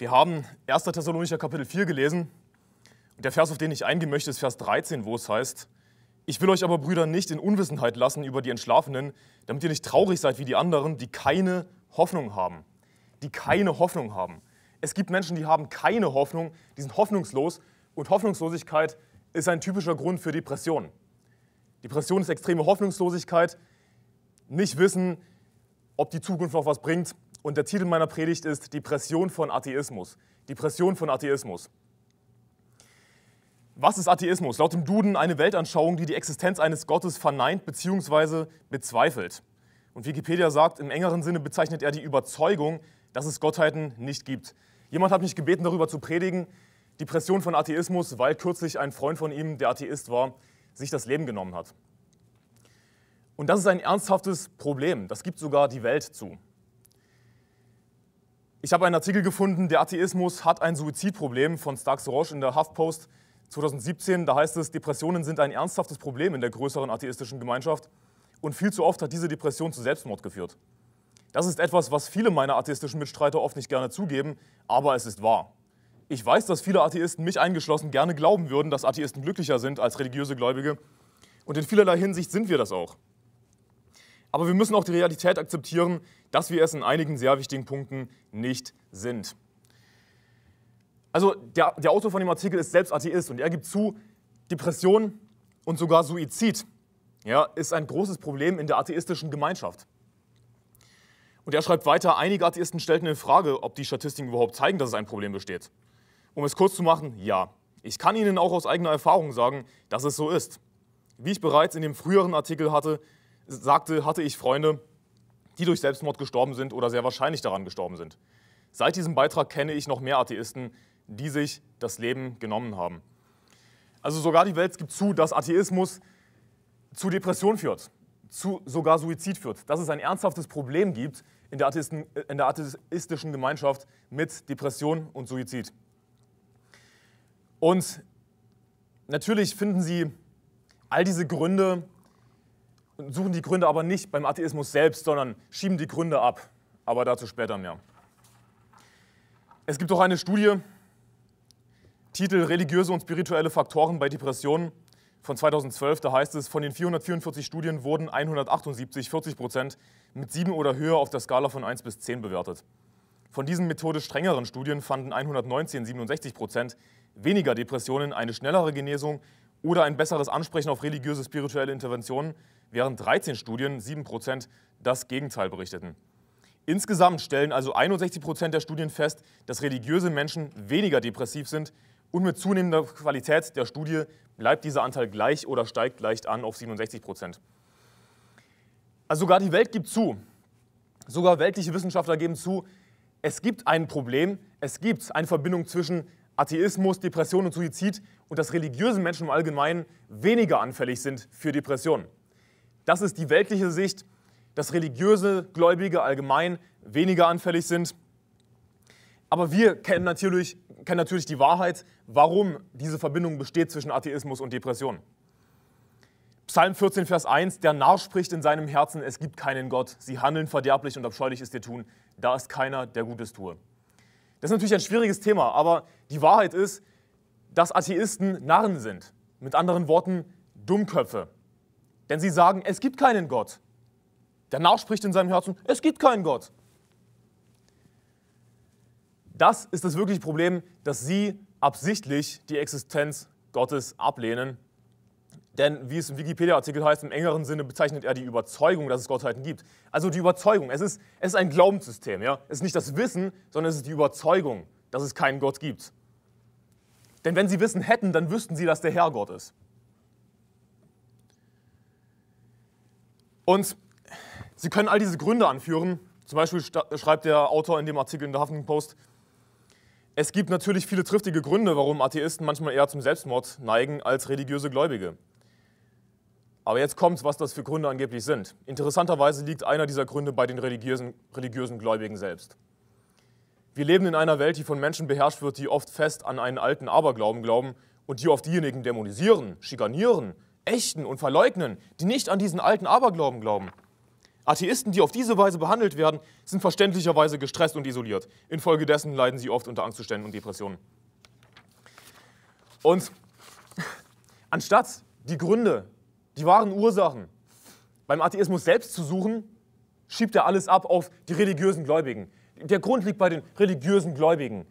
Wir haben 1. Thessalonicher Kapitel 4 gelesen und der Vers, auf den ich eingehen möchte, ist Vers 13, wo es heißt, ich will euch aber, Brüder, nicht in Unwissenheit lassen über die Entschlafenen, damit ihr nicht traurig seid wie die anderen, die keine Hoffnung haben. Die keine Hoffnung haben. Es gibt Menschen, die haben keine Hoffnung, die sind hoffnungslos und Hoffnungslosigkeit ist ein typischer Grund für Depressionen. Depression ist extreme Hoffnungslosigkeit, nicht wissen, ob die Zukunft noch was bringt, und der Titel meiner Predigt ist Depression von Atheismus. Depression von Atheismus. Was ist Atheismus? Laut dem Duden eine Weltanschauung, die die Existenz eines Gottes verneint bzw. bezweifelt. Und Wikipedia sagt, im engeren Sinne bezeichnet er die Überzeugung, dass es Gottheiten nicht gibt. Jemand hat mich gebeten, darüber zu predigen, Depression von Atheismus, weil kürzlich ein Freund von ihm, der Atheist war, sich das Leben genommen hat. Und das ist ein ernsthaftes Problem. Das gibt sogar die Welt zu. Ich habe einen Artikel gefunden, der Atheismus hat ein Suizidproblem von Starks Roche in der HuffPost 2017. Da heißt es, Depressionen sind ein ernsthaftes Problem in der größeren atheistischen Gemeinschaft und viel zu oft hat diese Depression zu Selbstmord geführt. Das ist etwas, was viele meiner atheistischen Mitstreiter oft nicht gerne zugeben, aber es ist wahr. Ich weiß, dass viele Atheisten, mich eingeschlossen, gerne glauben würden, dass Atheisten glücklicher sind als religiöse Gläubige. Und in vielerlei Hinsicht sind wir das auch. Aber wir müssen auch die Realität akzeptieren, dass wir es in einigen sehr wichtigen Punkten nicht sind. Also der, der Autor von dem Artikel ist selbst Atheist und er gibt zu, Depression und sogar Suizid ja, ist ein großes Problem in der atheistischen Gemeinschaft. Und er schreibt weiter, einige Atheisten stellten in Frage, ob die Statistiken überhaupt zeigen, dass es ein Problem besteht. Um es kurz zu machen, ja. Ich kann Ihnen auch aus eigener Erfahrung sagen, dass es so ist. Wie ich bereits in dem früheren Artikel hatte, sagte, hatte ich Freunde, die durch Selbstmord gestorben sind oder sehr wahrscheinlich daran gestorben sind. Seit diesem Beitrag kenne ich noch mehr Atheisten, die sich das Leben genommen haben. Also sogar die Welt gibt zu, dass Atheismus zu Depression führt, zu sogar Suizid führt, dass es ein ernsthaftes Problem gibt in der, Atheisten, in der atheistischen Gemeinschaft mit Depression und Suizid. Und natürlich finden Sie all diese Gründe suchen die Gründe aber nicht beim Atheismus selbst, sondern schieben die Gründe ab. Aber dazu später mehr. Es gibt auch eine Studie, Titel Religiöse und spirituelle Faktoren bei Depressionen von 2012. Da heißt es, von den 444 Studien wurden 178, 40 Prozent, mit 7 oder höher auf der Skala von 1 bis 10 bewertet. Von diesen methodisch strengeren Studien fanden 119, 67 Prozent weniger Depressionen, eine schnellere Genesung oder ein besseres Ansprechen auf religiöse spirituelle Interventionen während 13 Studien, 7 das Gegenteil berichteten. Insgesamt stellen also 61 der Studien fest, dass religiöse Menschen weniger depressiv sind und mit zunehmender Qualität der Studie bleibt dieser Anteil gleich oder steigt leicht an auf 67 Also sogar die Welt gibt zu, sogar weltliche Wissenschaftler geben zu, es gibt ein Problem, es gibt eine Verbindung zwischen Atheismus, Depression und Suizid und dass religiöse Menschen im Allgemeinen weniger anfällig sind für Depressionen. Das ist die weltliche Sicht, dass religiöse Gläubige allgemein weniger anfällig sind. Aber wir kennen natürlich, kennen natürlich die Wahrheit, warum diese Verbindung besteht zwischen Atheismus und Depression. Psalm 14, Vers 1, der Narr spricht in seinem Herzen, es gibt keinen Gott, sie handeln verderblich und abscheulich ist ihr Tun, da ist keiner, der Gutes tue. Das ist natürlich ein schwieriges Thema, aber die Wahrheit ist, dass Atheisten Narren sind. Mit anderen Worten, Dummköpfe. Denn sie sagen, es gibt keinen Gott. Danach spricht in seinem Herzen, es gibt keinen Gott. Das ist das wirkliche Problem, dass sie absichtlich die Existenz Gottes ablehnen. Denn wie es im Wikipedia-Artikel heißt, im engeren Sinne bezeichnet er die Überzeugung, dass es Gottheiten gibt. Also die Überzeugung, es ist, es ist ein Glaubenssystem. Ja? Es ist nicht das Wissen, sondern es ist die Überzeugung, dass es keinen Gott gibt. Denn wenn sie Wissen hätten, dann wüssten sie, dass der Herr Gott ist. Und Sie können all diese Gründe anführen. Zum Beispiel schreibt der Autor in dem Artikel in der Huffington Post, es gibt natürlich viele triftige Gründe, warum Atheisten manchmal eher zum Selbstmord neigen als religiöse Gläubige. Aber jetzt kommt, was das für Gründe angeblich sind. Interessanterweise liegt einer dieser Gründe bei den religiösen, religiösen Gläubigen selbst. Wir leben in einer Welt, die von Menschen beherrscht wird, die oft fest an einen alten Aberglauben glauben und die oft diejenigen dämonisieren, schikanieren, ächten und verleugnen, die nicht an diesen alten Aberglauben glauben. Atheisten, die auf diese Weise behandelt werden, sind verständlicherweise gestresst und isoliert. Infolgedessen leiden sie oft unter Angstzuständen und Depressionen. Und anstatt die Gründe, die wahren Ursachen beim Atheismus selbst zu suchen, schiebt er alles ab auf die religiösen Gläubigen. Der Grund liegt bei den religiösen Gläubigen.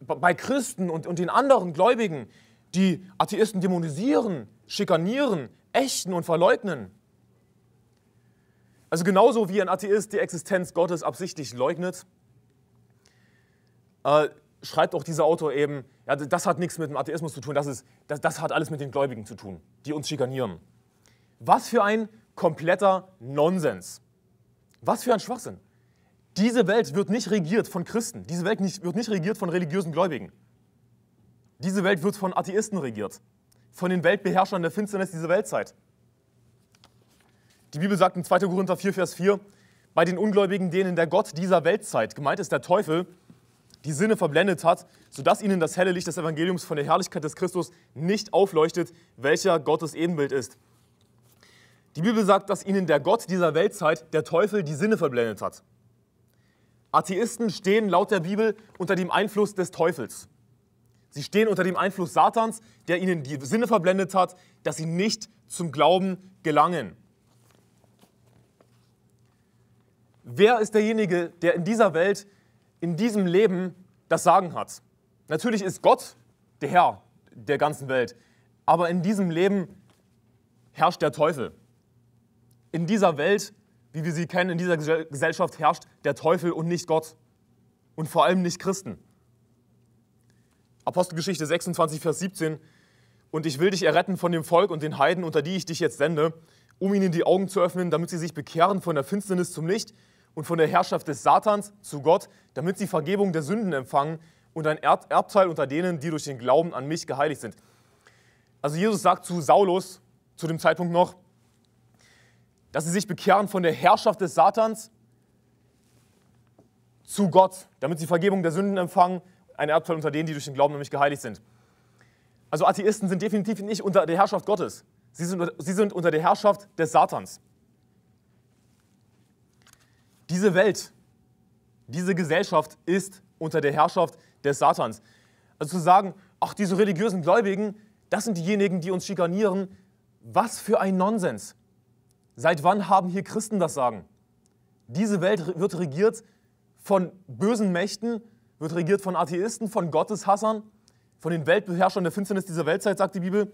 Bei Christen und, und den anderen Gläubigen, die Atheisten dämonisieren, schikanieren, ächten und verleugnen. Also genauso wie ein Atheist die Existenz Gottes absichtlich leugnet, äh, schreibt auch dieser Autor eben, ja, das hat nichts mit dem Atheismus zu tun, das, ist, das, das hat alles mit den Gläubigen zu tun, die uns schikanieren. Was für ein kompletter Nonsens. Was für ein Schwachsinn. Diese Welt wird nicht regiert von Christen. Diese Welt nicht, wird nicht regiert von religiösen Gläubigen. Diese Welt wird von Atheisten regiert von den Weltbeherrschern der Finsternis dieser Weltzeit. Die Bibel sagt in 2. Korinther 4, Vers 4, bei den Ungläubigen, denen der Gott dieser Weltzeit, gemeint ist der Teufel, die Sinne verblendet hat, sodass ihnen das helle Licht des Evangeliums von der Herrlichkeit des Christus nicht aufleuchtet, welcher Gottes Ebenbild ist. Die Bibel sagt, dass ihnen der Gott dieser Weltzeit, der Teufel, die Sinne verblendet hat. Atheisten stehen laut der Bibel unter dem Einfluss des Teufels. Sie stehen unter dem Einfluss Satans, der ihnen die Sinne verblendet hat, dass sie nicht zum Glauben gelangen. Wer ist derjenige, der in dieser Welt, in diesem Leben das Sagen hat? Natürlich ist Gott der Herr der ganzen Welt, aber in diesem Leben herrscht der Teufel. In dieser Welt, wie wir sie kennen, in dieser Gesellschaft herrscht der Teufel und nicht Gott und vor allem nicht Christen. Apostelgeschichte 26, Vers 17. Und ich will dich erretten von dem Volk und den Heiden, unter die ich dich jetzt sende, um ihnen die Augen zu öffnen, damit sie sich bekehren von der Finsternis zum Licht und von der Herrschaft des Satans zu Gott, damit sie Vergebung der Sünden empfangen und ein Erb Erbteil unter denen, die durch den Glauben an mich geheiligt sind. Also Jesus sagt zu Saulus, zu dem Zeitpunkt noch, dass sie sich bekehren von der Herrschaft des Satans zu Gott, damit sie Vergebung der Sünden empfangen ein Erbteil unter denen, die durch den Glauben nämlich geheiligt sind. Also Atheisten sind definitiv nicht unter der Herrschaft Gottes. Sie sind, sie sind unter der Herrschaft des Satans. Diese Welt, diese Gesellschaft ist unter der Herrschaft des Satans. Also zu sagen, ach, diese religiösen Gläubigen, das sind diejenigen, die uns schikanieren, was für ein Nonsens. Seit wann haben hier Christen das Sagen? Diese Welt wird regiert von bösen Mächten, wird regiert von Atheisten, von Gotteshassern, von den Weltbeherrschern der Finsternis dieser Weltzeit, sagt die Bibel.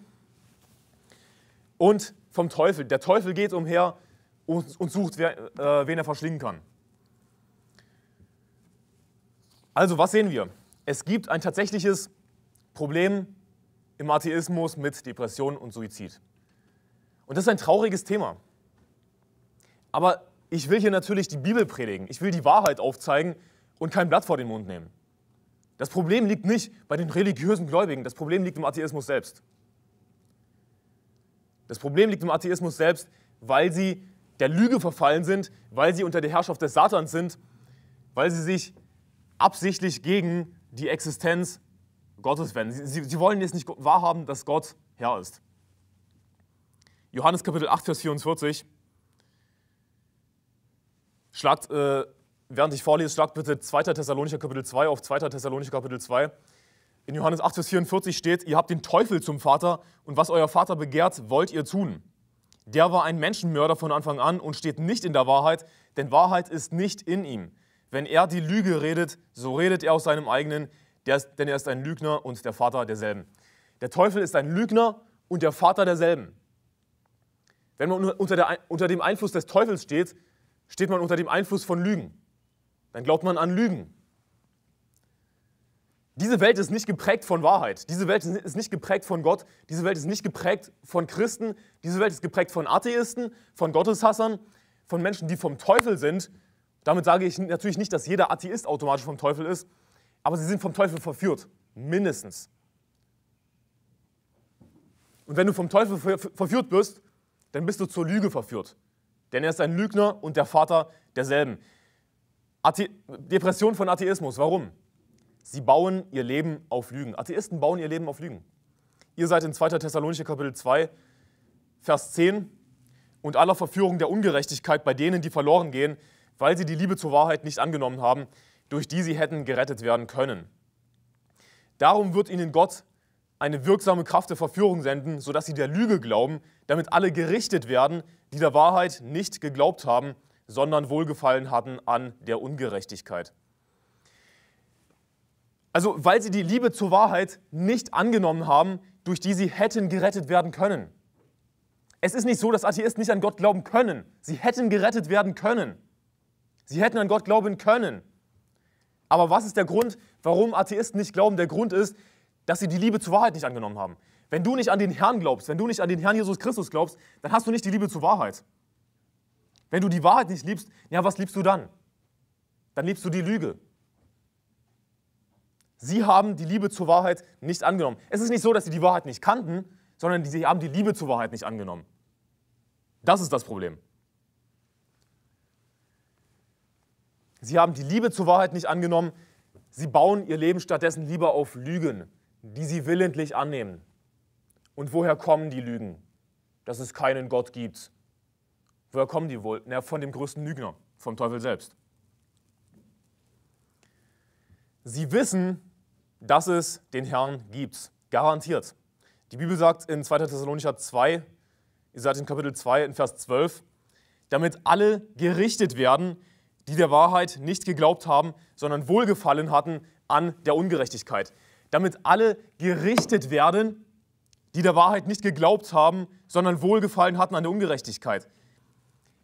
Und vom Teufel. Der Teufel geht umher und, und sucht, wer, äh, wen er verschlingen kann. Also, was sehen wir? Es gibt ein tatsächliches Problem im Atheismus mit Depression und Suizid. Und das ist ein trauriges Thema. Aber ich will hier natürlich die Bibel predigen. Ich will die Wahrheit aufzeigen und kein Blatt vor den Mund nehmen. Das Problem liegt nicht bei den religiösen Gläubigen, das Problem liegt im Atheismus selbst. Das Problem liegt im Atheismus selbst, weil sie der Lüge verfallen sind, weil sie unter der Herrschaft des Satans sind, weil sie sich absichtlich gegen die Existenz Gottes wenden. Sie, sie, sie wollen jetzt nicht wahrhaben, dass Gott Herr ist. Johannes Kapitel 8, Vers 44 schlagt äh, Während ich vorlese, schlag bitte 2. Thessalonicher Kapitel 2 auf 2. Thessalonicher Kapitel 2. In Johannes 8, Vers 44 steht, ihr habt den Teufel zum Vater und was euer Vater begehrt, wollt ihr tun. Der war ein Menschenmörder von Anfang an und steht nicht in der Wahrheit, denn Wahrheit ist nicht in ihm. Wenn er die Lüge redet, so redet er aus seinem eigenen, denn er ist ein Lügner und der Vater derselben. Der Teufel ist ein Lügner und der Vater derselben. Wenn man unter, der, unter dem Einfluss des Teufels steht, steht man unter dem Einfluss von Lügen dann glaubt man an Lügen. Diese Welt ist nicht geprägt von Wahrheit. Diese Welt ist nicht geprägt von Gott. Diese Welt ist nicht geprägt von Christen. Diese Welt ist geprägt von Atheisten, von Gotteshassern, von Menschen, die vom Teufel sind. Damit sage ich natürlich nicht, dass jeder Atheist automatisch vom Teufel ist, aber sie sind vom Teufel verführt. Mindestens. Und wenn du vom Teufel verführt bist, dann bist du zur Lüge verführt. Denn er ist ein Lügner und der Vater derselben. Athe Depression von Atheismus. Warum? Sie bauen ihr Leben auf Lügen. Atheisten bauen ihr Leben auf Lügen. Ihr seid in 2. Thessalonicher Kapitel 2, Vers 10 und aller Verführung der Ungerechtigkeit bei denen, die verloren gehen, weil sie die Liebe zur Wahrheit nicht angenommen haben, durch die sie hätten gerettet werden können. Darum wird ihnen Gott eine wirksame Kraft der Verführung senden, sodass sie der Lüge glauben, damit alle gerichtet werden, die der Wahrheit nicht geglaubt haben sondern Wohlgefallen hatten an der Ungerechtigkeit. Also weil sie die Liebe zur Wahrheit nicht angenommen haben, durch die sie hätten gerettet werden können. Es ist nicht so, dass Atheisten nicht an Gott glauben können. Sie hätten gerettet werden können. Sie hätten an Gott glauben können. Aber was ist der Grund, warum Atheisten nicht glauben? Der Grund ist, dass sie die Liebe zur Wahrheit nicht angenommen haben. Wenn du nicht an den Herrn glaubst, wenn du nicht an den Herrn Jesus Christus glaubst, dann hast du nicht die Liebe zur Wahrheit. Wenn du die Wahrheit nicht liebst, ja, was liebst du dann? Dann liebst du die Lüge. Sie haben die Liebe zur Wahrheit nicht angenommen. Es ist nicht so, dass sie die Wahrheit nicht kannten, sondern sie haben die Liebe zur Wahrheit nicht angenommen. Das ist das Problem. Sie haben die Liebe zur Wahrheit nicht angenommen. Sie bauen ihr Leben stattdessen lieber auf Lügen, die sie willentlich annehmen. Und woher kommen die Lügen? Dass es keinen Gott gibt, Woher kommen die wohl? Na, von dem größten Lügner, vom Teufel selbst. Sie wissen, dass es den Herrn gibt. Garantiert. Die Bibel sagt in 2. Thessalonicher 2, ihr seid in Kapitel 2, in Vers 12, damit alle gerichtet werden, die der Wahrheit nicht geglaubt haben, sondern Wohlgefallen hatten an der Ungerechtigkeit. Damit alle gerichtet werden, die der Wahrheit nicht geglaubt haben, sondern Wohlgefallen hatten an der Ungerechtigkeit.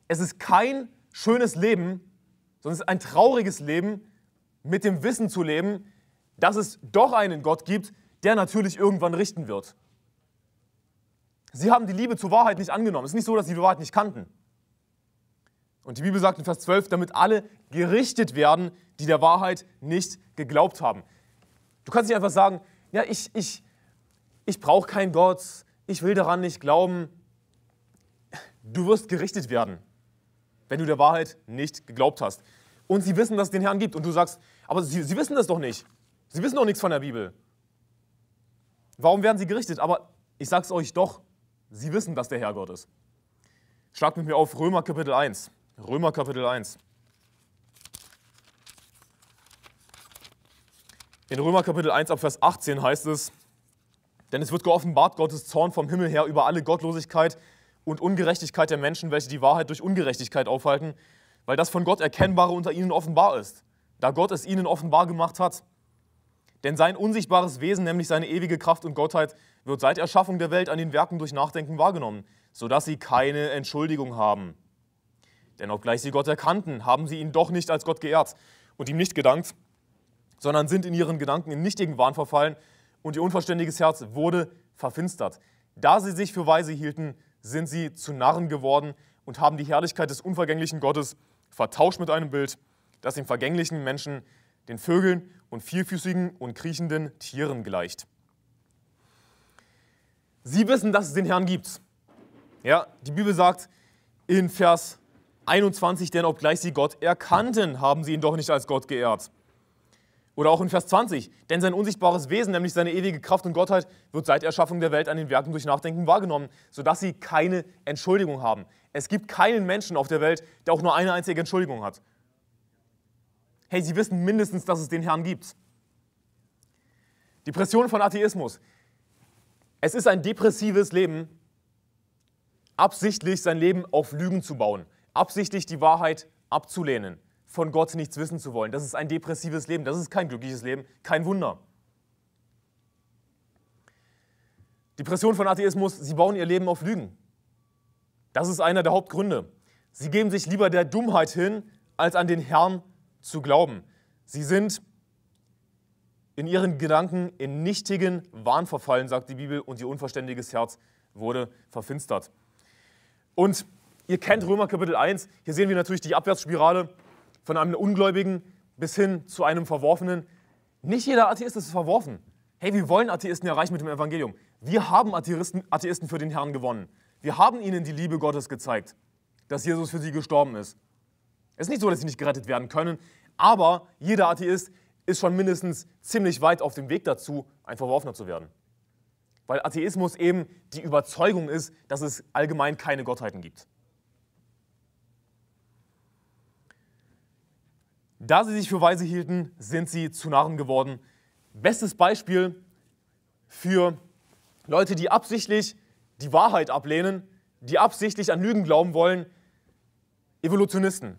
Es ist kein schönes Leben, sondern es ist ein trauriges Leben, mit dem Wissen zu leben, dass es doch einen Gott gibt, der natürlich irgendwann richten wird. Sie haben die Liebe zur Wahrheit nicht angenommen. Es ist nicht so, dass sie die Wahrheit nicht kannten. Und die Bibel sagt in Vers 12, damit alle gerichtet werden, die der Wahrheit nicht geglaubt haben. Du kannst nicht einfach sagen, ja, ich, ich, ich brauche keinen Gott, ich will daran nicht glauben. Du wirst gerichtet werden wenn du der Wahrheit nicht geglaubt hast. Und sie wissen, dass es den Herrn gibt. Und du sagst, aber sie, sie wissen das doch nicht. Sie wissen doch nichts von der Bibel. Warum werden sie gerichtet? Aber ich sag's euch doch, sie wissen, dass der Herr Gott ist. Schlagt mit mir auf Römer Kapitel 1. Römer Kapitel 1. In Römer Kapitel 1 ab Vers 18 heißt es, denn es wird geoffenbart Gottes Zorn vom Himmel her über alle Gottlosigkeit und Ungerechtigkeit der Menschen, welche die Wahrheit durch Ungerechtigkeit aufhalten, weil das von Gott Erkennbare unter ihnen offenbar ist, da Gott es ihnen offenbar gemacht hat. Denn sein unsichtbares Wesen, nämlich seine ewige Kraft und Gottheit, wird seit Erschaffung der Welt an den Werken durch Nachdenken wahrgenommen, sodass sie keine Entschuldigung haben. Denn obgleich sie Gott erkannten, haben sie ihn doch nicht als Gott geehrt und ihm nicht gedankt, sondern sind in ihren Gedanken in nichtigen Wahn verfallen und ihr unverständiges Herz wurde verfinstert. Da sie sich für weise hielten, sind sie zu Narren geworden und haben die Herrlichkeit des unvergänglichen Gottes vertauscht mit einem Bild, das dem vergänglichen Menschen, den Vögeln und vierfüßigen und kriechenden Tieren gleicht. Sie wissen, dass es den Herrn gibt. Ja, die Bibel sagt in Vers 21, denn obgleich sie Gott erkannten, haben sie ihn doch nicht als Gott geehrt, oder auch in Vers 20. Denn sein unsichtbares Wesen, nämlich seine ewige Kraft und Gottheit, wird seit Erschaffung der Welt an den Werken durch Nachdenken wahrgenommen, sodass sie keine Entschuldigung haben. Es gibt keinen Menschen auf der Welt, der auch nur eine einzige Entschuldigung hat. Hey, sie wissen mindestens, dass es den Herrn gibt. Depression von Atheismus. Es ist ein depressives Leben, absichtlich sein Leben auf Lügen zu bauen, absichtlich die Wahrheit abzulehnen von Gott nichts wissen zu wollen. Das ist ein depressives Leben, das ist kein glückliches Leben, kein Wunder. Depression von Atheismus, sie bauen ihr Leben auf Lügen. Das ist einer der Hauptgründe. Sie geben sich lieber der Dummheit hin, als an den Herrn zu glauben. Sie sind in ihren Gedanken in nichtigen Wahn verfallen, sagt die Bibel, und ihr unverständiges Herz wurde verfinstert. Und ihr kennt Römer Kapitel 1, hier sehen wir natürlich die Abwärtsspirale von einem Ungläubigen bis hin zu einem Verworfenen. Nicht jeder Atheist ist verworfen. Hey, wir wollen Atheisten erreichen mit dem Evangelium. Wir haben Atheisten, für den Herrn gewonnen. Wir haben ihnen die Liebe Gottes gezeigt, dass Jesus für sie gestorben ist. Es ist nicht so, dass sie nicht gerettet werden können, aber jeder Atheist ist schon mindestens ziemlich weit auf dem Weg dazu, ein Verworfener zu werden. Weil Atheismus eben die Überzeugung ist, dass es allgemein keine Gottheiten gibt. Da sie sich für weise hielten, sind sie zu Narren geworden. Bestes Beispiel für Leute, die absichtlich die Wahrheit ablehnen, die absichtlich an Lügen glauben wollen, Evolutionisten.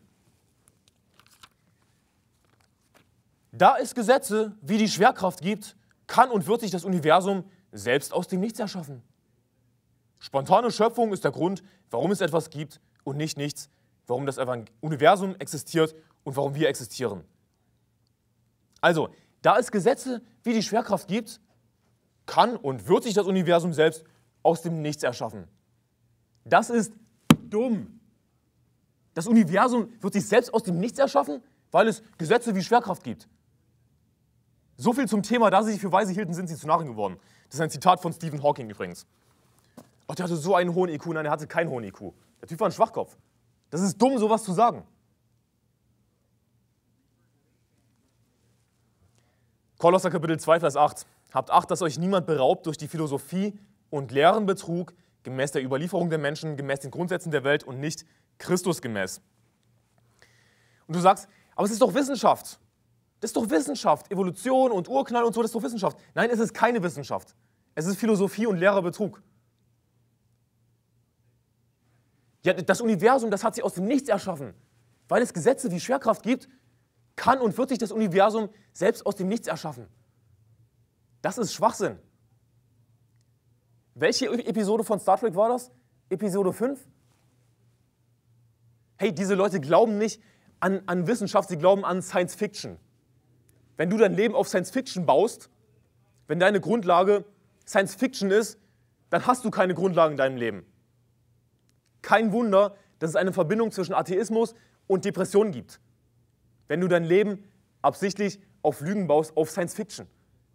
Da es Gesetze wie die Schwerkraft gibt, kann und wird sich das Universum selbst aus dem Nichts erschaffen. Spontane Schöpfung ist der Grund, warum es etwas gibt und nicht nichts, warum das Universum existiert und warum wir existieren. Also, da es Gesetze wie die Schwerkraft gibt, kann und wird sich das Universum selbst aus dem Nichts erschaffen. Das ist dumm. Das Universum wird sich selbst aus dem Nichts erschaffen, weil es Gesetze wie Schwerkraft gibt. So viel zum Thema, da sie sich für weise hielten, sind sie zu Narren geworden. Das ist ein Zitat von Stephen Hawking übrigens. Oh, der hatte so einen hohen IQ. Nein, er hatte keinen hohen IQ. Der Typ war ein Schwachkopf. Das ist dumm, sowas zu sagen. Kolosser Kapitel 2, Vers 8. Habt Acht, dass euch niemand beraubt durch die Philosophie und Lehrenbetrug gemäß der Überlieferung der Menschen, gemäß den Grundsätzen der Welt und nicht Christus gemäß. Und du sagst, aber es ist doch Wissenschaft. Das ist doch Wissenschaft. Evolution und Urknall und so, das ist doch Wissenschaft. Nein, es ist keine Wissenschaft. Es ist Philosophie und Lehrerbetrug. Ja, das Universum, das hat sich aus dem Nichts erschaffen, weil es Gesetze wie Schwerkraft gibt kann und wird sich das Universum selbst aus dem Nichts erschaffen. Das ist Schwachsinn. Welche Episode von Star Trek war das? Episode 5? Hey, diese Leute glauben nicht an, an Wissenschaft, sie glauben an Science Fiction. Wenn du dein Leben auf Science Fiction baust, wenn deine Grundlage Science Fiction ist, dann hast du keine Grundlage in deinem Leben. Kein Wunder, dass es eine Verbindung zwischen Atheismus und Depression gibt wenn du dein Leben absichtlich auf Lügen baust, auf Science Fiction.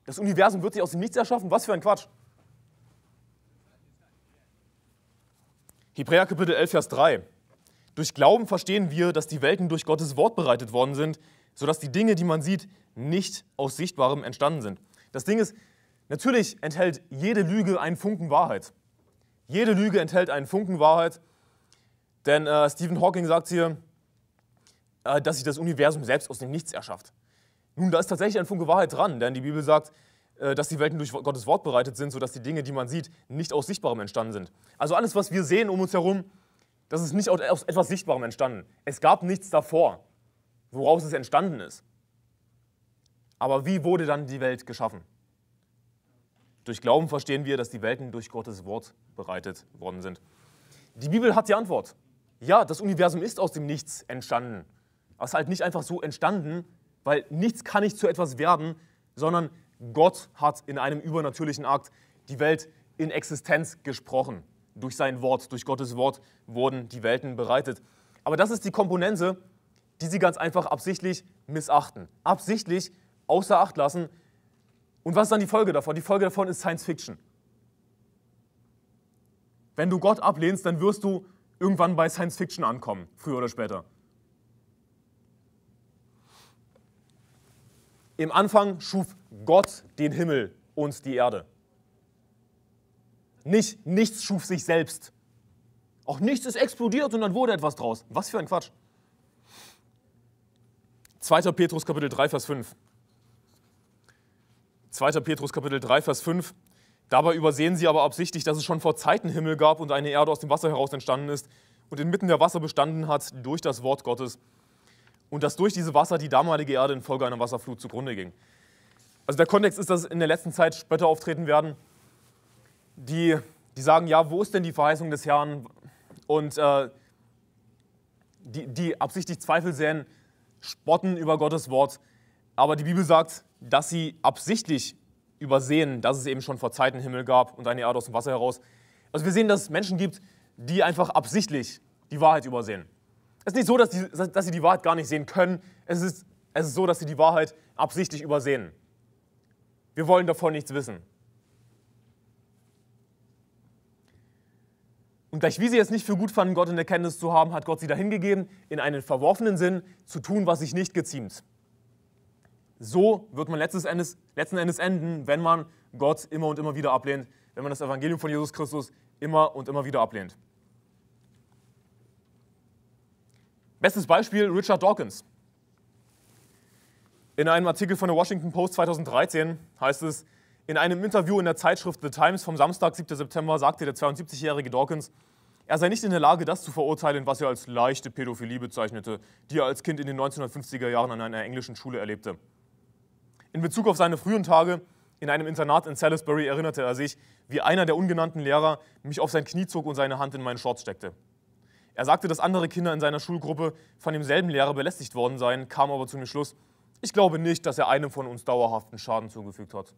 Das Universum wird sich aus dem Nichts erschaffen. Was für ein Quatsch. Hebräer Kapitel 11, Vers 3. Durch Glauben verstehen wir, dass die Welten durch Gottes Wort bereitet worden sind, sodass die Dinge, die man sieht, nicht aus Sichtbarem entstanden sind. Das Ding ist, natürlich enthält jede Lüge einen Funken Wahrheit. Jede Lüge enthält einen Funken Wahrheit, denn äh, Stephen Hawking sagt hier, äh, dass sich das Universum selbst aus dem Nichts erschafft. Nun, da ist tatsächlich ein Funke Wahrheit dran, denn die Bibel sagt, äh, dass die Welten durch Gottes Wort bereitet sind, sodass die Dinge, die man sieht, nicht aus Sichtbarem entstanden sind. Also alles, was wir sehen um uns herum, das ist nicht aus etwas Sichtbarem entstanden. Es gab nichts davor, woraus es entstanden ist. Aber wie wurde dann die Welt geschaffen? Durch Glauben verstehen wir, dass die Welten durch Gottes Wort bereitet worden sind. Die Bibel hat die Antwort. Ja, das Universum ist aus dem Nichts entstanden. Aber ist halt nicht einfach so entstanden, weil nichts kann nicht zu etwas werden, sondern Gott hat in einem übernatürlichen Akt die Welt in Existenz gesprochen. Durch sein Wort, durch Gottes Wort wurden die Welten bereitet. Aber das ist die Komponente, die sie ganz einfach absichtlich missachten, absichtlich außer Acht lassen. Und was ist dann die Folge davon? Die Folge davon ist Science Fiction. Wenn du Gott ablehnst, dann wirst du irgendwann bei Science Fiction ankommen, früher oder später. Im Anfang schuf Gott den Himmel und die Erde. Nicht, nichts schuf sich selbst. Auch nichts ist explodiert und dann wurde etwas draus. Was für ein Quatsch. 2. Petrus Kapitel 3, Vers 5. 2. Petrus Kapitel 3, Vers 5. Dabei übersehen sie aber absichtlich, dass es schon vor Zeiten Himmel gab und eine Erde aus dem Wasser heraus entstanden ist und inmitten der Wasser bestanden hat durch das Wort Gottes und dass durch diese Wasser die damalige Erde infolge einer Wasserflut zugrunde ging. Also der Kontext ist, dass in der letzten Zeit Spötter auftreten werden, die, die sagen, ja, wo ist denn die Verheißung des Herrn? Und äh, die, die absichtlich Zweifel säen, spotten über Gottes Wort. Aber die Bibel sagt, dass sie absichtlich übersehen, dass es eben schon vor Zeiten Himmel gab und eine Erde aus dem Wasser heraus. Also wir sehen, dass es Menschen gibt, die einfach absichtlich die Wahrheit übersehen. Es ist nicht so, dass, die, dass sie die Wahrheit gar nicht sehen können. Es ist, es ist so, dass sie die Wahrheit absichtlich übersehen. Wir wollen davon nichts wissen. Und gleich wie sie es nicht für gut fanden, Gott in der Kenntnis zu haben, hat Gott sie dahingegeben, in einen verworfenen Sinn zu tun, was sich nicht geziemt. So wird man letztes Endes, letzten Endes enden, wenn man Gott immer und immer wieder ablehnt, wenn man das Evangelium von Jesus Christus immer und immer wieder ablehnt. Bestes Beispiel Richard Dawkins. In einem Artikel von der Washington Post 2013 heißt es, in einem Interview in der Zeitschrift The Times vom Samstag, 7. September, sagte der 72-jährige Dawkins, er sei nicht in der Lage, das zu verurteilen, was er als leichte Pädophilie bezeichnete, die er als Kind in den 1950er Jahren an einer englischen Schule erlebte. In Bezug auf seine frühen Tage in einem Internat in Salisbury erinnerte er sich, wie einer der ungenannten Lehrer mich auf sein Knie zog und seine Hand in meinen Shorts steckte. Er sagte, dass andere Kinder in seiner Schulgruppe von demselben Lehrer belästigt worden seien, kam aber zu dem Schluss, ich glaube nicht, dass er einem von uns dauerhaften Schaden zugefügt hat.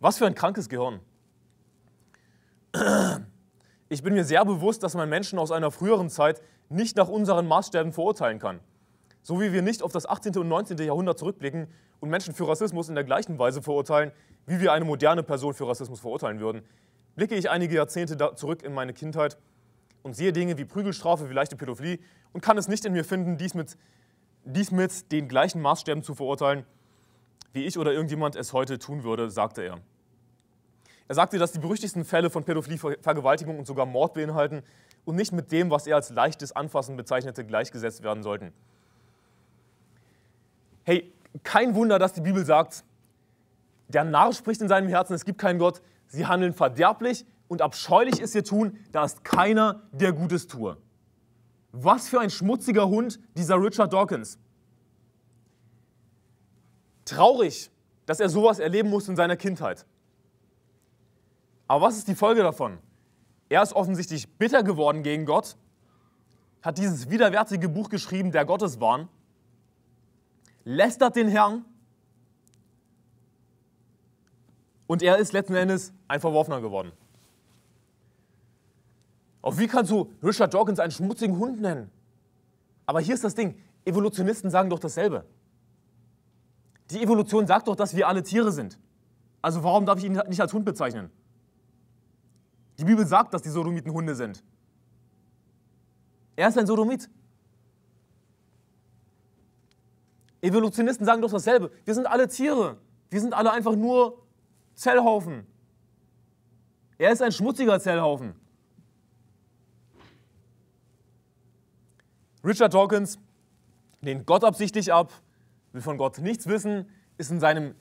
Was für ein krankes Gehirn. Ich bin mir sehr bewusst, dass man Menschen aus einer früheren Zeit nicht nach unseren Maßstäben verurteilen kann. So wie wir nicht auf das 18. und 19. Jahrhundert zurückblicken und Menschen für Rassismus in der gleichen Weise verurteilen, wie wir eine moderne Person für Rassismus verurteilen würden, blicke ich einige Jahrzehnte zurück in meine Kindheit und sehe Dinge wie Prügelstrafe, wie leichte Pädophilie und kann es nicht in mir finden, dies mit, dies mit den gleichen Maßstäben zu verurteilen, wie ich oder irgendjemand es heute tun würde, sagte er. Er sagte, dass die berüchtigsten Fälle von Pädophilie, Vergewaltigung und sogar Mord beinhalten und nicht mit dem, was er als leichtes Anfassen bezeichnete, gleichgesetzt werden sollten. Hey, kein Wunder, dass die Bibel sagt, der Narr spricht in seinem Herzen, es gibt keinen Gott, sie handeln verderblich und abscheulich ist ihr Tun, da ist keiner, der Gutes tue. Was für ein schmutziger Hund dieser Richard Dawkins. Traurig, dass er sowas erleben musste in seiner Kindheit. Aber was ist die Folge davon? Er ist offensichtlich bitter geworden gegen Gott, hat dieses widerwärtige Buch geschrieben, der Gotteswahn, lästert den Herrn und er ist letzten Endes ein Verworfener geworden. Auch wie kannst du Richard Dawkins einen schmutzigen Hund nennen? Aber hier ist das Ding, Evolutionisten sagen doch dasselbe. Die Evolution sagt doch, dass wir alle Tiere sind. Also warum darf ich ihn nicht als Hund bezeichnen? Die Bibel sagt, dass die Sodomiten Hunde sind. Er ist ein Sodomit. Evolutionisten sagen doch dasselbe. Wir sind alle Tiere. Wir sind alle einfach nur Zellhaufen. Er ist ein schmutziger Zellhaufen. Richard Dawkins lehnt Gott absichtlich ab, will von Gott nichts wissen, ist in, seinem,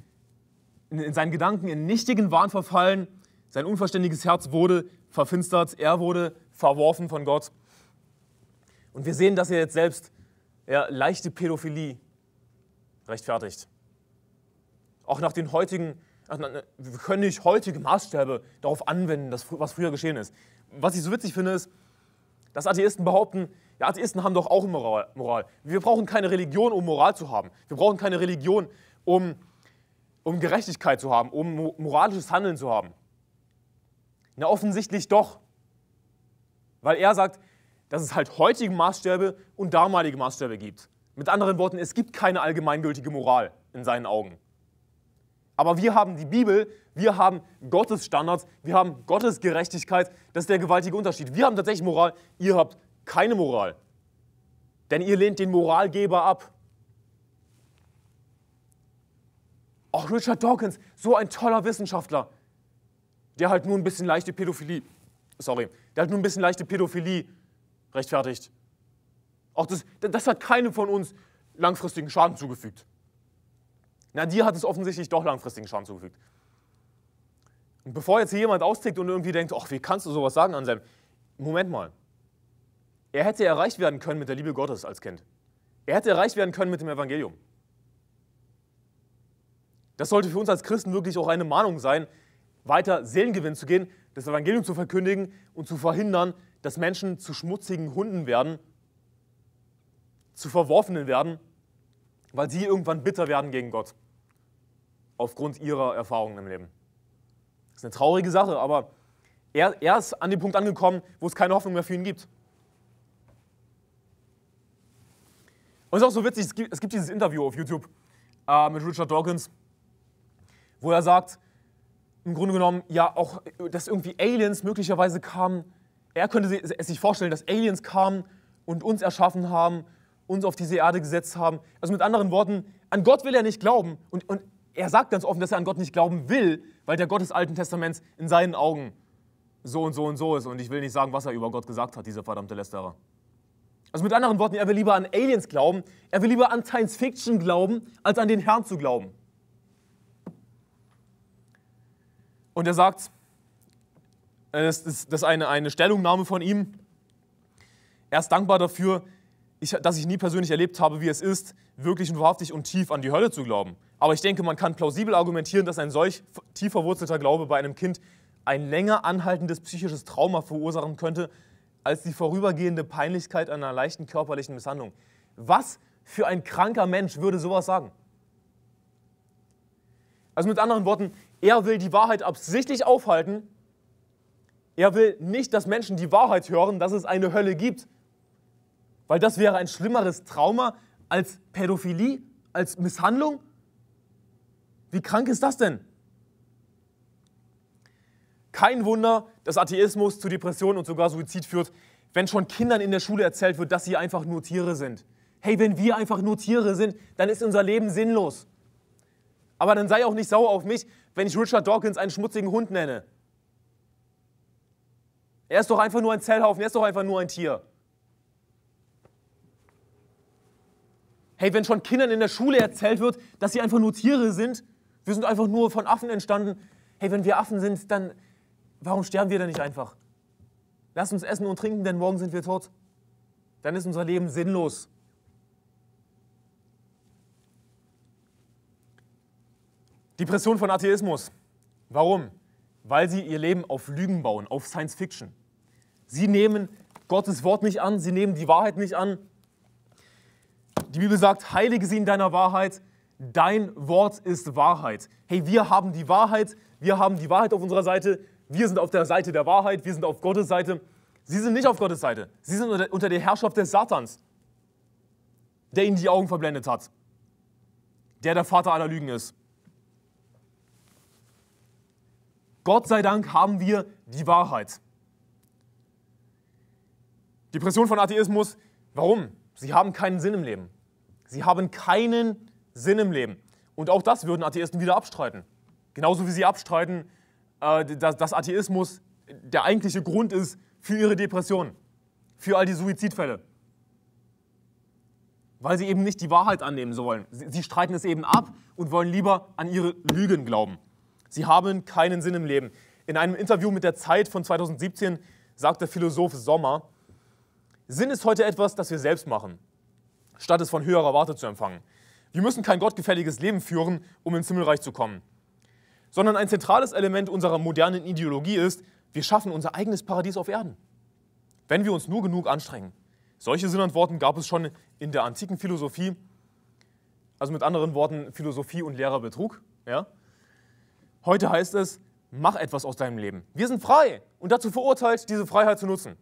in seinen Gedanken in nichtigen Wahn verfallen, sein unverständiges Herz wurde verfinstert, er wurde verworfen von Gott. Und wir sehen, dass er jetzt selbst ja, leichte Pädophilie rechtfertigt. Auch nach den heutigen, wir können nicht heutige Maßstäbe darauf anwenden, was früher geschehen ist. Was ich so witzig finde, ist, dass Atheisten behaupten, die Atheisten haben doch auch Moral. Moral. Wir brauchen keine Religion, um Moral zu haben. Wir brauchen keine Religion, um, um Gerechtigkeit zu haben, um moralisches Handeln zu haben. Na, offensichtlich doch. Weil er sagt, dass es halt heutige Maßstäbe und damalige Maßstäbe gibt. Mit anderen Worten, es gibt keine allgemeingültige Moral in seinen Augen. Aber wir haben die Bibel, wir haben Gottes Standards, wir haben Gottes Gerechtigkeit. Das ist der gewaltige Unterschied. Wir haben tatsächlich Moral, ihr habt keine Moral. Denn ihr lehnt den Moralgeber ab. Auch Richard Dawkins, so ein toller Wissenschaftler, der halt nur ein bisschen leichte Pädophilie, sorry, der halt nur ein bisschen leichte Pädophilie rechtfertigt. Auch das, das hat keinem von uns langfristigen Schaden zugefügt. Na, dir hat es offensichtlich doch langfristigen Schaden zugefügt. Und bevor jetzt hier jemand austickt und irgendwie denkt, ach, wie kannst du sowas sagen, Anselm? Moment mal, er hätte erreicht werden können mit der Liebe Gottes als Kind. Er hätte erreicht werden können mit dem Evangelium. Das sollte für uns als Christen wirklich auch eine Mahnung sein, weiter Seelengewinn zu gehen, das Evangelium zu verkündigen und zu verhindern, dass Menschen zu schmutzigen Hunden werden, zu Verworfenen werden, weil sie irgendwann bitter werden gegen Gott, aufgrund ihrer Erfahrungen im Leben. Das ist eine traurige Sache, aber er, er ist an dem Punkt angekommen, wo es keine Hoffnung mehr für ihn gibt. Und es ist auch so witzig, es gibt, es gibt dieses Interview auf YouTube äh, mit Richard Dawkins, wo er sagt, im Grunde genommen, ja, auch, dass irgendwie Aliens möglicherweise kamen. Er könnte es sich vorstellen, dass Aliens kamen und uns erschaffen haben, uns auf diese Erde gesetzt haben. Also mit anderen Worten, an Gott will er nicht glauben. Und, und er sagt ganz offen, dass er an Gott nicht glauben will, weil der Gott des Alten Testaments in seinen Augen so und so und so ist. Und ich will nicht sagen, was er über Gott gesagt hat, dieser verdammte Lästerer. Also mit anderen Worten, er will lieber an Aliens glauben, er will lieber an Science Fiction glauben, als an den Herrn zu glauben. Und er sagt, das ist, das ist eine, eine Stellungnahme von ihm, er ist dankbar dafür, ich, dass ich nie persönlich erlebt habe, wie es ist, wirklich und wahrhaftig und tief an die Hölle zu glauben. Aber ich denke, man kann plausibel argumentieren, dass ein solch tief verwurzelter Glaube bei einem Kind ein länger anhaltendes psychisches Trauma verursachen könnte, als die vorübergehende Peinlichkeit einer leichten körperlichen Misshandlung. Was für ein kranker Mensch würde sowas sagen? Also mit anderen Worten, er will die Wahrheit absichtlich aufhalten. Er will nicht, dass Menschen die Wahrheit hören, dass es eine Hölle gibt. Weil das wäre ein schlimmeres Trauma als Pädophilie, als Misshandlung. Wie krank ist das denn? Kein Wunder, dass Atheismus zu Depressionen und sogar Suizid führt, wenn schon Kindern in der Schule erzählt wird, dass sie einfach nur Tiere sind. Hey, wenn wir einfach nur Tiere sind, dann ist unser Leben sinnlos. Aber dann sei auch nicht sauer auf mich, wenn ich Richard Dawkins einen schmutzigen Hund nenne. Er ist doch einfach nur ein Zellhaufen, er ist doch einfach nur ein Tier. Hey, wenn schon Kindern in der Schule erzählt wird, dass sie einfach nur Tiere sind, wir sind einfach nur von Affen entstanden. Hey, wenn wir Affen sind, dann, Warum sterben wir denn nicht einfach? Lass uns essen und trinken, denn morgen sind wir tot. Dann ist unser Leben sinnlos. Depression von Atheismus. Warum? Weil sie ihr Leben auf Lügen bauen, auf Science Fiction. Sie nehmen Gottes Wort nicht an, sie nehmen die Wahrheit nicht an. Die Bibel sagt, heilige sie in deiner Wahrheit, dein Wort ist Wahrheit. Hey, wir haben die Wahrheit, wir haben die Wahrheit auf unserer Seite, wir sind auf der Seite der Wahrheit, wir sind auf Gottes Seite. Sie sind nicht auf Gottes Seite. Sie sind unter, der Herrschaft des Satans, der ihnen die Augen verblendet hat, der der Vater aller Lügen ist. Gott sei Dank haben wir die Wahrheit. Depression von Atheismus, warum? Sie haben keinen Sinn im Leben. Sie haben keinen Sinn im Leben. Und auch das würden Atheisten wieder abstreiten. Genauso wie sie abstreiten, äh, dass, dass Atheismus der eigentliche Grund ist für ihre Depressionen, für all die Suizidfälle. Weil sie eben nicht die Wahrheit annehmen sollen. Sie, sie streiten es eben ab und wollen lieber an ihre Lügen glauben. Sie haben keinen Sinn im Leben. In einem Interview mit der Zeit von 2017 sagt der Philosoph Sommer, Sinn ist heute etwas, das wir selbst machen, statt es von höherer Warte zu empfangen. Wir müssen kein gottgefälliges Leben führen, um ins Himmelreich zu kommen sondern ein zentrales Element unserer modernen Ideologie ist, wir schaffen unser eigenes Paradies auf Erden, wenn wir uns nur genug anstrengen. Solche Sinnantworten gab es schon in der antiken Philosophie, also mit anderen Worten Philosophie und leerer Betrug. Ja? Heute heißt es, mach etwas aus deinem Leben. Wir sind frei und dazu verurteilt, diese Freiheit zu nutzen.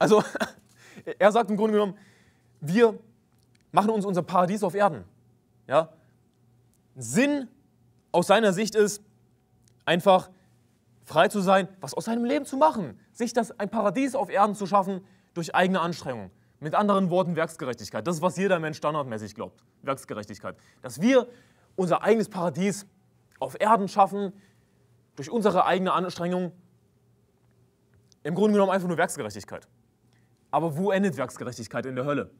Also, er sagt im Grunde genommen, wir machen uns unser Paradies auf Erden. Ja? Sinn aus seiner Sicht ist, einfach frei zu sein, was aus seinem Leben zu machen, sich das ein Paradies auf Erden zu schaffen durch eigene Anstrengung. Mit anderen Worten Werksgerechtigkeit. Das ist, was jeder Mensch standardmäßig glaubt. Werksgerechtigkeit. Dass wir unser eigenes Paradies auf Erden schaffen durch unsere eigene Anstrengung. Im Grunde genommen einfach nur Werksgerechtigkeit. Aber wo endet Werksgerechtigkeit in der Hölle?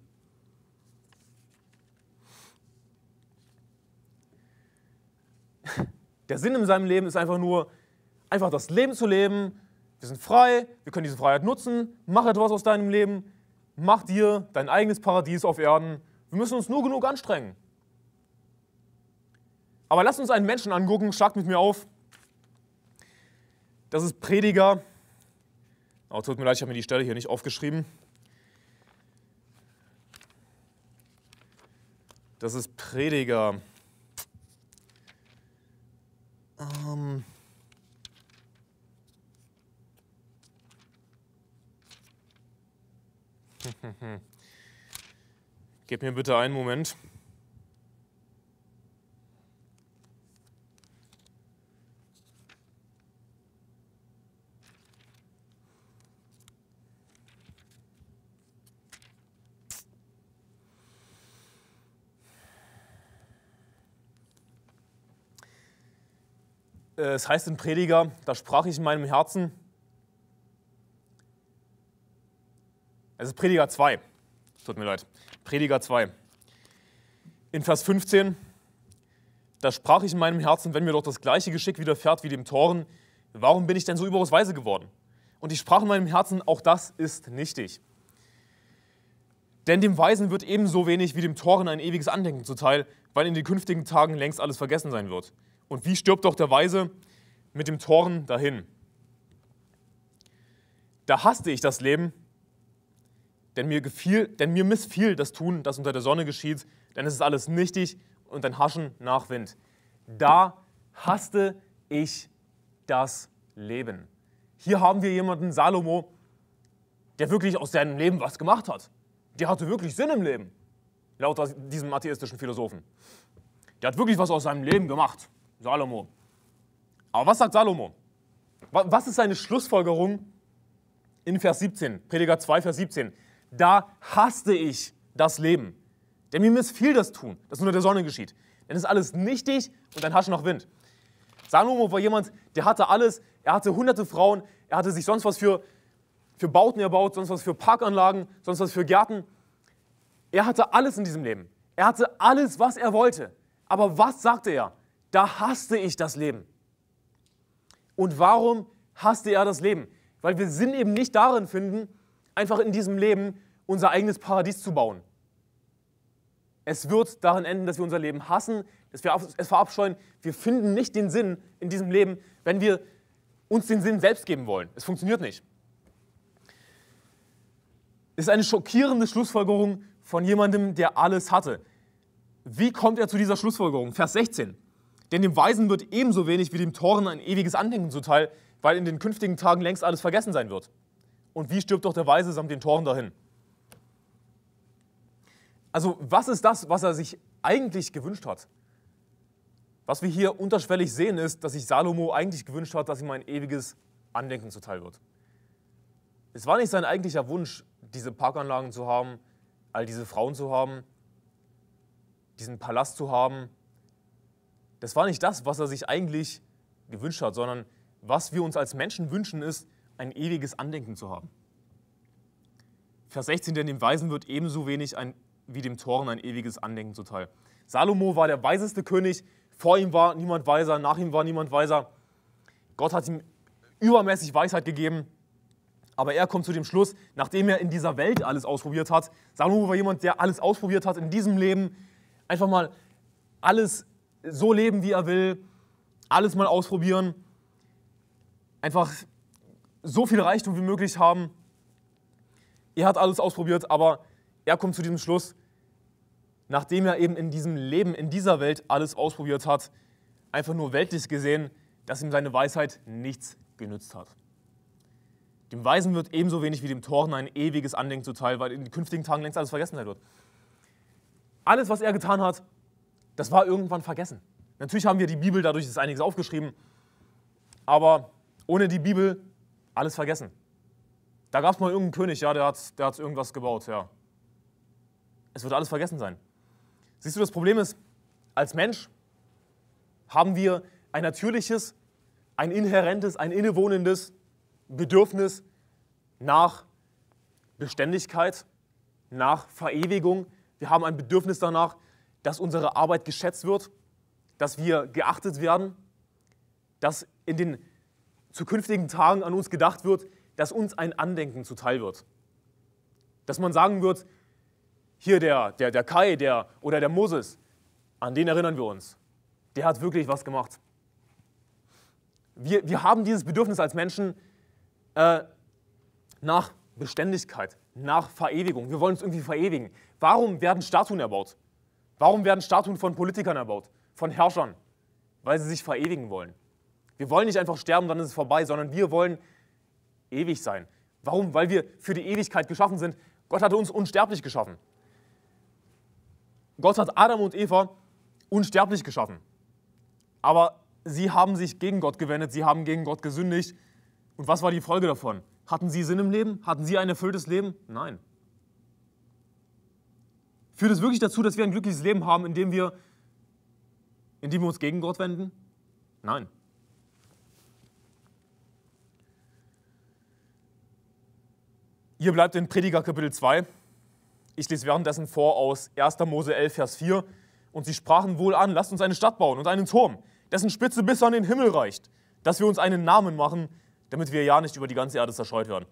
Der Sinn in seinem Leben ist einfach nur, einfach das Leben zu leben. Wir sind frei, wir können diese Freiheit nutzen. Mach etwas aus deinem Leben. Mach dir dein eigenes Paradies auf Erden. Wir müssen uns nur genug anstrengen. Aber lasst uns einen Menschen angucken, Schlag mit mir auf. Das ist Prediger. Oh, tut mir leid, ich habe mir die Stelle hier nicht aufgeschrieben. Das ist Prediger ähm. Gib mir bitte einen Moment. Äh, es heißt im Prediger, da sprach ich in meinem Herzen, es ist Prediger 2, tut mir leid, Prediger 2. In Vers 15, da sprach ich in meinem Herzen, wenn mir doch das gleiche Geschick widerfährt wie dem Toren, warum bin ich denn so überaus weise geworden? Und ich sprach in meinem Herzen, auch das ist nichtig. Denn dem Weisen wird ebenso wenig wie dem Toren ein ewiges Andenken zuteil, weil in den künftigen Tagen längst alles vergessen sein wird. Und wie stirbt doch der Weise? Mit dem Toren dahin. Da hasste ich das Leben, denn mir, gefiel, denn mir missfiel das Tun, das unter der Sonne geschieht, denn es ist alles nichtig und ein Haschen nach Wind. Da hasste ich das Leben. Hier haben wir jemanden, Salomo, der wirklich aus seinem Leben was gemacht hat. Der hatte wirklich Sinn im Leben, laut diesem atheistischen Philosophen. Der hat wirklich was aus seinem Leben gemacht. Salomo. Aber was sagt Salomo? Was ist seine Schlussfolgerung in Vers 17, Prediger 2, Vers 17? Da hasste ich das Leben, denn mir missfiel das Tun, das unter der Sonne geschieht. Denn es ist alles nichtig und ein Haschen noch Wind. Salomo war jemand, der hatte alles, er hatte hunderte Frauen, er hatte sich sonst was für, für Bauten erbaut, sonst was für Parkanlagen, sonst was für Gärten. Er hatte alles in diesem Leben. Er hatte alles, was er wollte. Aber was sagte er? da hasste ich das Leben. Und warum hasste er das Leben? Weil wir Sinn eben nicht darin finden, einfach in diesem Leben unser eigenes Paradies zu bauen. Es wird darin enden, dass wir unser Leben hassen, dass wir es verabscheuen. Wir finden nicht den Sinn in diesem Leben, wenn wir uns den Sinn selbst geben wollen. Es funktioniert nicht. Es ist eine schockierende Schlussfolgerung von jemandem, der alles hatte. Wie kommt er zu dieser Schlussfolgerung? Vers 16. Denn dem Weisen wird ebenso wenig wie dem Toren ein ewiges Andenken zuteil, weil in den künftigen Tagen längst alles vergessen sein wird. Und wie stirbt doch der Weise samt den Toren dahin? Also was ist das, was er sich eigentlich gewünscht hat? Was wir hier unterschwellig sehen, ist, dass sich Salomo eigentlich gewünscht hat, dass ihm ein ewiges Andenken zuteil wird. Es war nicht sein eigentlicher Wunsch, diese Parkanlagen zu haben, all diese Frauen zu haben, diesen Palast zu haben, das war nicht das, was er sich eigentlich gewünscht hat, sondern was wir uns als Menschen wünschen, ist, ein ewiges Andenken zu haben. Vers 16, denn dem Weisen wird ebenso wenig ein, wie dem Toren ein ewiges Andenken zuteil. Salomo war der weiseste König, vor ihm war niemand weiser, nach ihm war niemand weiser. Gott hat ihm übermäßig Weisheit gegeben, aber er kommt zu dem Schluss, nachdem er in dieser Welt alles ausprobiert hat. Salomo war jemand, der alles ausprobiert hat in diesem Leben, einfach mal alles so leben, wie er will, alles mal ausprobieren, einfach so viel Reichtum wie möglich haben. Er hat alles ausprobiert, aber er kommt zu diesem Schluss, nachdem er eben in diesem Leben, in dieser Welt alles ausprobiert hat, einfach nur weltlich gesehen, dass ihm seine Weisheit nichts genützt hat. Dem Weisen wird ebenso wenig wie dem Toren ein ewiges Andenken zuteil, weil in den künftigen Tagen längst alles vergessen sein wird. Alles, was er getan hat, das war irgendwann vergessen. Natürlich haben wir die Bibel, dadurch ist einiges aufgeschrieben, aber ohne die Bibel alles vergessen. Da gab es mal irgendeinen König, ja, der hat, der hat irgendwas gebaut, ja. Es wird alles vergessen sein. Siehst du, das Problem ist, als Mensch haben wir ein natürliches, ein inhärentes, ein innewohnendes Bedürfnis nach Beständigkeit, nach Verewigung. Wir haben ein Bedürfnis danach, dass unsere Arbeit geschätzt wird, dass wir geachtet werden, dass in den zukünftigen Tagen an uns gedacht wird, dass uns ein Andenken zuteil wird. Dass man sagen wird, hier der, der, der Kai der, oder der Moses, an den erinnern wir uns. Der hat wirklich was gemacht. Wir, wir haben dieses Bedürfnis als Menschen äh, nach Beständigkeit, nach Verewigung. Wir wollen uns irgendwie verewigen. Warum werden Statuen erbaut? Warum werden Statuen von Politikern erbaut? Von Herrschern? Weil sie sich verewigen wollen. Wir wollen nicht einfach sterben, dann ist es vorbei, sondern wir wollen ewig sein. Warum? Weil wir für die Ewigkeit geschaffen sind. Gott hat uns unsterblich geschaffen. Gott hat Adam und Eva unsterblich geschaffen. Aber sie haben sich gegen Gott gewendet, sie haben gegen Gott gesündigt. Und was war die Folge davon? Hatten sie Sinn im Leben? Hatten sie ein erfülltes Leben? Nein. Führt es wirklich dazu, dass wir ein glückliches Leben haben, indem wir, indem wir uns gegen Gott wenden? Nein. Ihr bleibt in Prediger Kapitel 2. Ich lese währenddessen vor aus 1. Mose 11, Vers 4. Und sie sprachen wohl an, lasst uns eine Stadt bauen und einen Turm, dessen Spitze bis an den Himmel reicht, dass wir uns einen Namen machen, damit wir ja nicht über die ganze Erde zerscheut werden.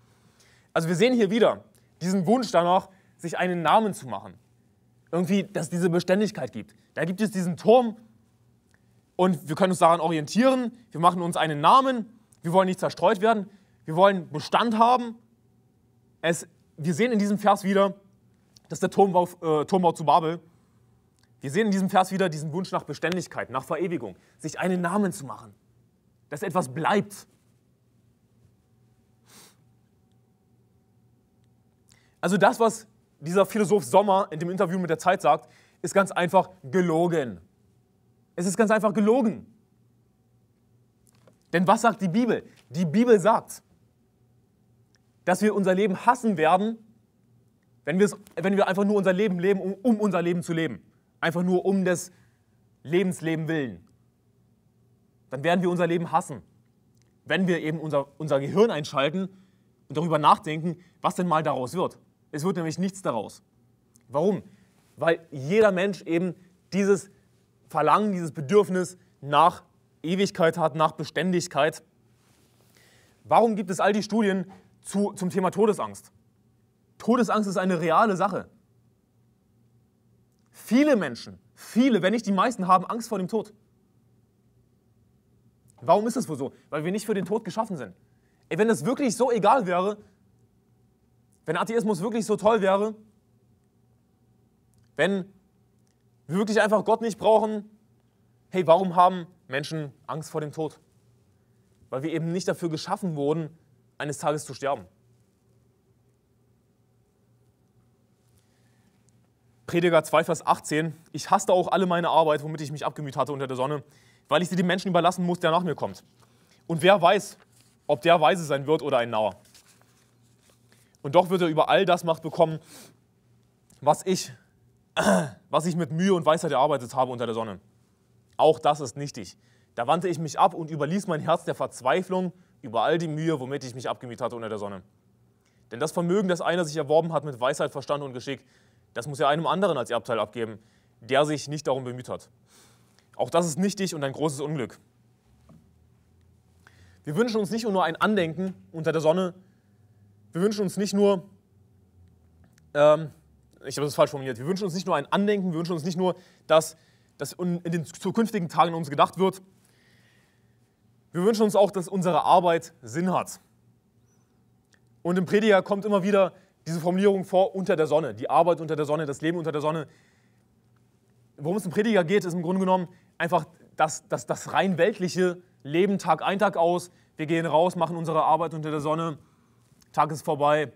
Also wir sehen hier wieder diesen Wunsch danach, sich einen Namen zu machen irgendwie, dass es diese Beständigkeit gibt. Da gibt es diesen Turm und wir können uns daran orientieren. Wir machen uns einen Namen. Wir wollen nicht zerstreut werden. Wir wollen Bestand haben. Es, wir sehen in diesem Vers wieder, dass der Turmbau, äh, Turmbau zu Babel. Wir sehen in diesem Vers wieder diesen Wunsch nach Beständigkeit, nach Verewigung, sich einen Namen zu machen, dass etwas bleibt. Also das, was dieser Philosoph Sommer in dem Interview mit der Zeit sagt, ist ganz einfach gelogen. Es ist ganz einfach gelogen. Denn was sagt die Bibel? Die Bibel sagt, dass wir unser Leben hassen werden, wenn, wenn wir einfach nur unser Leben leben, um, um unser Leben zu leben. Einfach nur um des Lebensleben willen. Dann werden wir unser Leben hassen. Wenn wir eben unser, unser Gehirn einschalten und darüber nachdenken, was denn mal daraus wird. Es wird nämlich nichts daraus. Warum? Weil jeder Mensch eben dieses Verlangen, dieses Bedürfnis nach Ewigkeit hat, nach Beständigkeit. Warum gibt es all die Studien zu, zum Thema Todesangst? Todesangst ist eine reale Sache. Viele Menschen, viele, wenn nicht die meisten, haben Angst vor dem Tod. Warum ist das wohl so? Weil wir nicht für den Tod geschaffen sind. Ey, wenn das wirklich so egal wäre, wenn Atheismus wirklich so toll wäre, wenn wir wirklich einfach Gott nicht brauchen, hey, warum haben Menschen Angst vor dem Tod? Weil wir eben nicht dafür geschaffen wurden, eines Tages zu sterben. Prediger 2, Vers 18. Ich hasste auch alle meine Arbeit, womit ich mich abgemüht hatte unter der Sonne, weil ich sie dem Menschen überlassen muss, der nach mir kommt. Und wer weiß, ob der weise sein wird oder ein Nauer. Und doch wird er über all das Macht bekommen, was ich, was ich mit Mühe und Weisheit erarbeitet habe unter der Sonne. Auch das ist nichtig. Da wandte ich mich ab und überließ mein Herz der Verzweiflung über all die Mühe, womit ich mich abgemüht hatte unter der Sonne. Denn das Vermögen, das einer sich erworben hat mit Weisheit, Verstand und Geschick, das muss er einem anderen als Erbteil abgeben, der sich nicht darum bemüht hat. Auch das ist nichtig und ein großes Unglück. Wir wünschen uns nicht nur ein Andenken unter der Sonne, wir wünschen uns nicht nur, ähm, ich habe das falsch formuliert, wir wünschen uns nicht nur ein Andenken, wir wünschen uns nicht nur, dass, dass in den zukünftigen Tagen an uns gedacht wird, wir wünschen uns auch, dass unsere Arbeit Sinn hat. Und im Prediger kommt immer wieder diese Formulierung vor, unter der Sonne, die Arbeit unter der Sonne, das Leben unter der Sonne. Worum es im Prediger geht, ist im Grunde genommen einfach das, das, das rein weltliche Leben Tag ein, Tag aus. Wir gehen raus, machen unsere Arbeit unter der Sonne Tag ist vorbei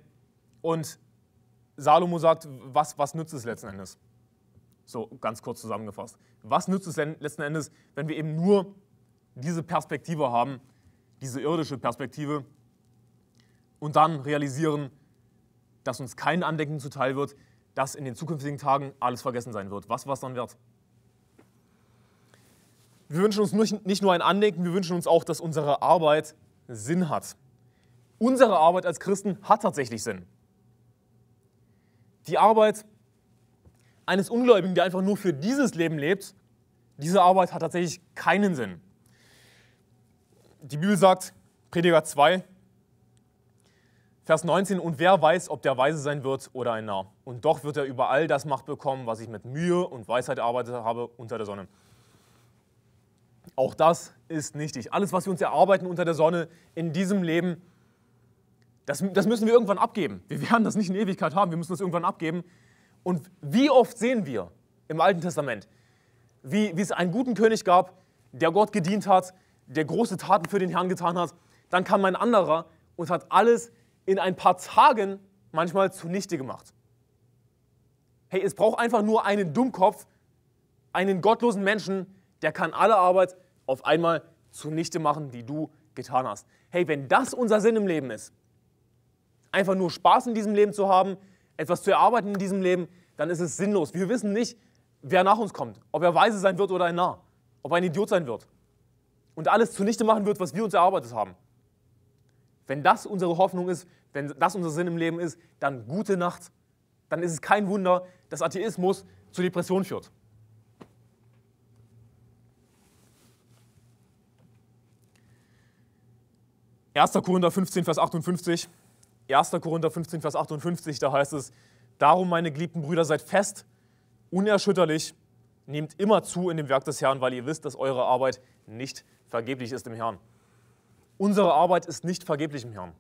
und Salomo sagt, was, was nützt es letzten Endes? So ganz kurz zusammengefasst. Was nützt es letzten Endes, wenn wir eben nur diese Perspektive haben, diese irdische Perspektive, und dann realisieren, dass uns kein Andenken zuteil wird, dass in den zukünftigen Tagen alles vergessen sein wird. Was war es dann wert? Wir wünschen uns nicht nur ein Andenken, wir wünschen uns auch, dass unsere Arbeit Sinn hat unsere Arbeit als Christen hat tatsächlich Sinn. Die Arbeit eines Ungläubigen, der einfach nur für dieses Leben lebt, diese Arbeit hat tatsächlich keinen Sinn. Die Bibel sagt, Prediger 2, Vers 19, und wer weiß, ob der Weise sein wird oder ein Narr. Und doch wird er über all das Macht bekommen, was ich mit Mühe und Weisheit erarbeitet habe unter der Sonne. Auch das ist nichtig. Alles, was wir uns erarbeiten unter der Sonne in diesem Leben, das, das müssen wir irgendwann abgeben. Wir werden das nicht in Ewigkeit haben, wir müssen das irgendwann abgeben. Und wie oft sehen wir im Alten Testament, wie, wie es einen guten König gab, der Gott gedient hat, der große Taten für den Herrn getan hat. Dann kam ein anderer und hat alles in ein paar Tagen manchmal zunichte gemacht. Hey, es braucht einfach nur einen Dummkopf, einen gottlosen Menschen, der kann alle Arbeit auf einmal zunichte machen, die du getan hast. Hey, wenn das unser Sinn im Leben ist, einfach nur Spaß in diesem Leben zu haben, etwas zu erarbeiten in diesem Leben, dann ist es sinnlos. Wir wissen nicht, wer nach uns kommt, ob er weise sein wird oder ein Narr, ob er ein Idiot sein wird und alles zunichte machen wird, was wir uns erarbeitet haben. Wenn das unsere Hoffnung ist, wenn das unser Sinn im Leben ist, dann gute Nacht. Dann ist es kein Wunder, dass Atheismus zu Depressionen führt. Erster Korinther 15, Vers 58. 1. Korinther 15, Vers 58, da heißt es, darum, meine geliebten Brüder, seid fest, unerschütterlich, nehmt immer zu in dem Werk des Herrn, weil ihr wisst, dass eure Arbeit nicht vergeblich ist im Herrn. Unsere Arbeit ist nicht vergeblich im Herrn.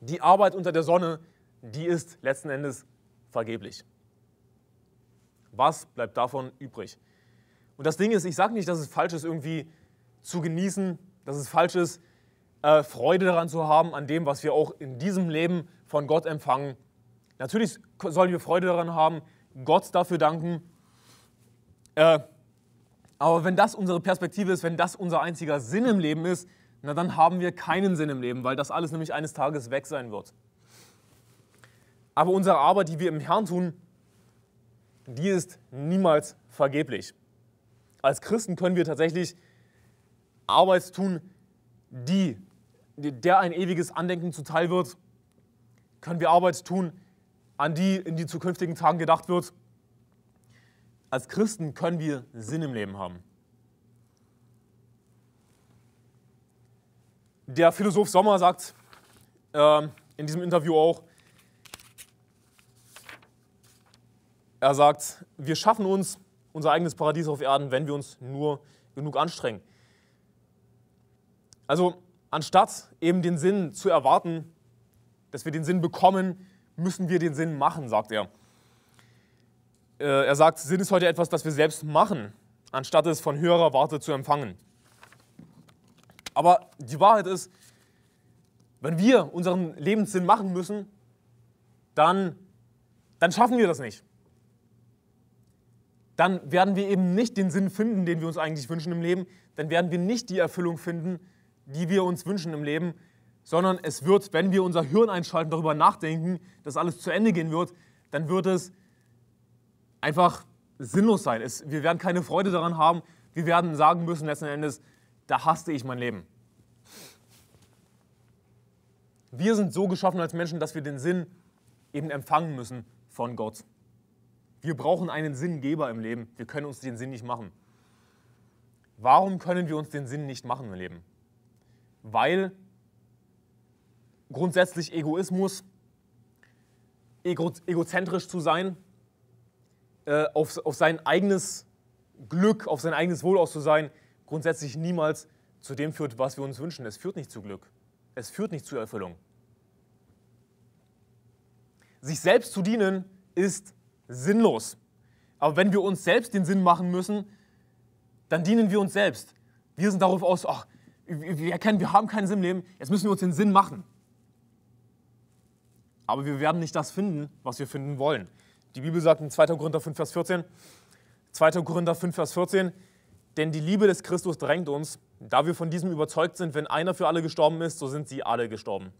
Die Arbeit unter der Sonne, die ist letzten Endes vergeblich. Was bleibt davon übrig? Und das Ding ist, ich sage nicht, dass es falsch ist, irgendwie zu genießen, dass es falsch ist, äh, Freude daran zu haben, an dem, was wir auch in diesem Leben von Gott empfangen. Natürlich sollen wir Freude daran haben, Gott dafür danken. Äh, aber wenn das unsere Perspektive ist, wenn das unser einziger Sinn im Leben ist, na dann haben wir keinen Sinn im Leben, weil das alles nämlich eines Tages weg sein wird. Aber unsere Arbeit, die wir im Herrn tun, die ist niemals vergeblich. Als Christen können wir tatsächlich Arbeit tun, die der ein ewiges Andenken zuteil wird, können wir Arbeit tun, an die in die zukünftigen Tagen gedacht wird. Als Christen können wir Sinn im Leben haben. Der Philosoph Sommer sagt äh, in diesem Interview auch, er sagt, wir schaffen uns unser eigenes Paradies auf Erden, wenn wir uns nur genug anstrengen. Also Anstatt eben den Sinn zu erwarten, dass wir den Sinn bekommen, müssen wir den Sinn machen, sagt er. Äh, er sagt, Sinn ist heute etwas, das wir selbst machen, anstatt es von höherer Warte zu empfangen. Aber die Wahrheit ist, wenn wir unseren Lebenssinn machen müssen, dann, dann schaffen wir das nicht. Dann werden wir eben nicht den Sinn finden, den wir uns eigentlich wünschen im Leben. Dann werden wir nicht die Erfüllung finden, die wir uns wünschen im Leben, sondern es wird, wenn wir unser Hirn einschalten, darüber nachdenken, dass alles zu Ende gehen wird, dann wird es einfach sinnlos sein. Es, wir werden keine Freude daran haben. Wir werden sagen müssen letzten Endes, da hasste ich mein Leben. Wir sind so geschaffen als Menschen, dass wir den Sinn eben empfangen müssen von Gott. Wir brauchen einen Sinngeber im Leben. Wir können uns den Sinn nicht machen. Warum können wir uns den Sinn nicht machen im Leben? weil grundsätzlich Egoismus, ego, egozentrisch zu sein, äh, auf, auf sein eigenes Glück, auf sein eigenes Wohl aus zu sein, grundsätzlich niemals zu dem führt, was wir uns wünschen. Es führt nicht zu Glück. Es führt nicht zu Erfüllung. Sich selbst zu dienen ist sinnlos. Aber wenn wir uns selbst den Sinn machen müssen, dann dienen wir uns selbst. Wir sind darauf aus, ach, wir erkennen, wir haben keinen Sinn im Leben, jetzt müssen wir uns den Sinn machen. Aber wir werden nicht das finden, was wir finden wollen. Die Bibel sagt in 2. Korinther 5, Vers 14, 2. Korinther 5, Vers 14, denn die Liebe des Christus drängt uns, da wir von diesem überzeugt sind, wenn einer für alle gestorben ist, so sind sie alle gestorben.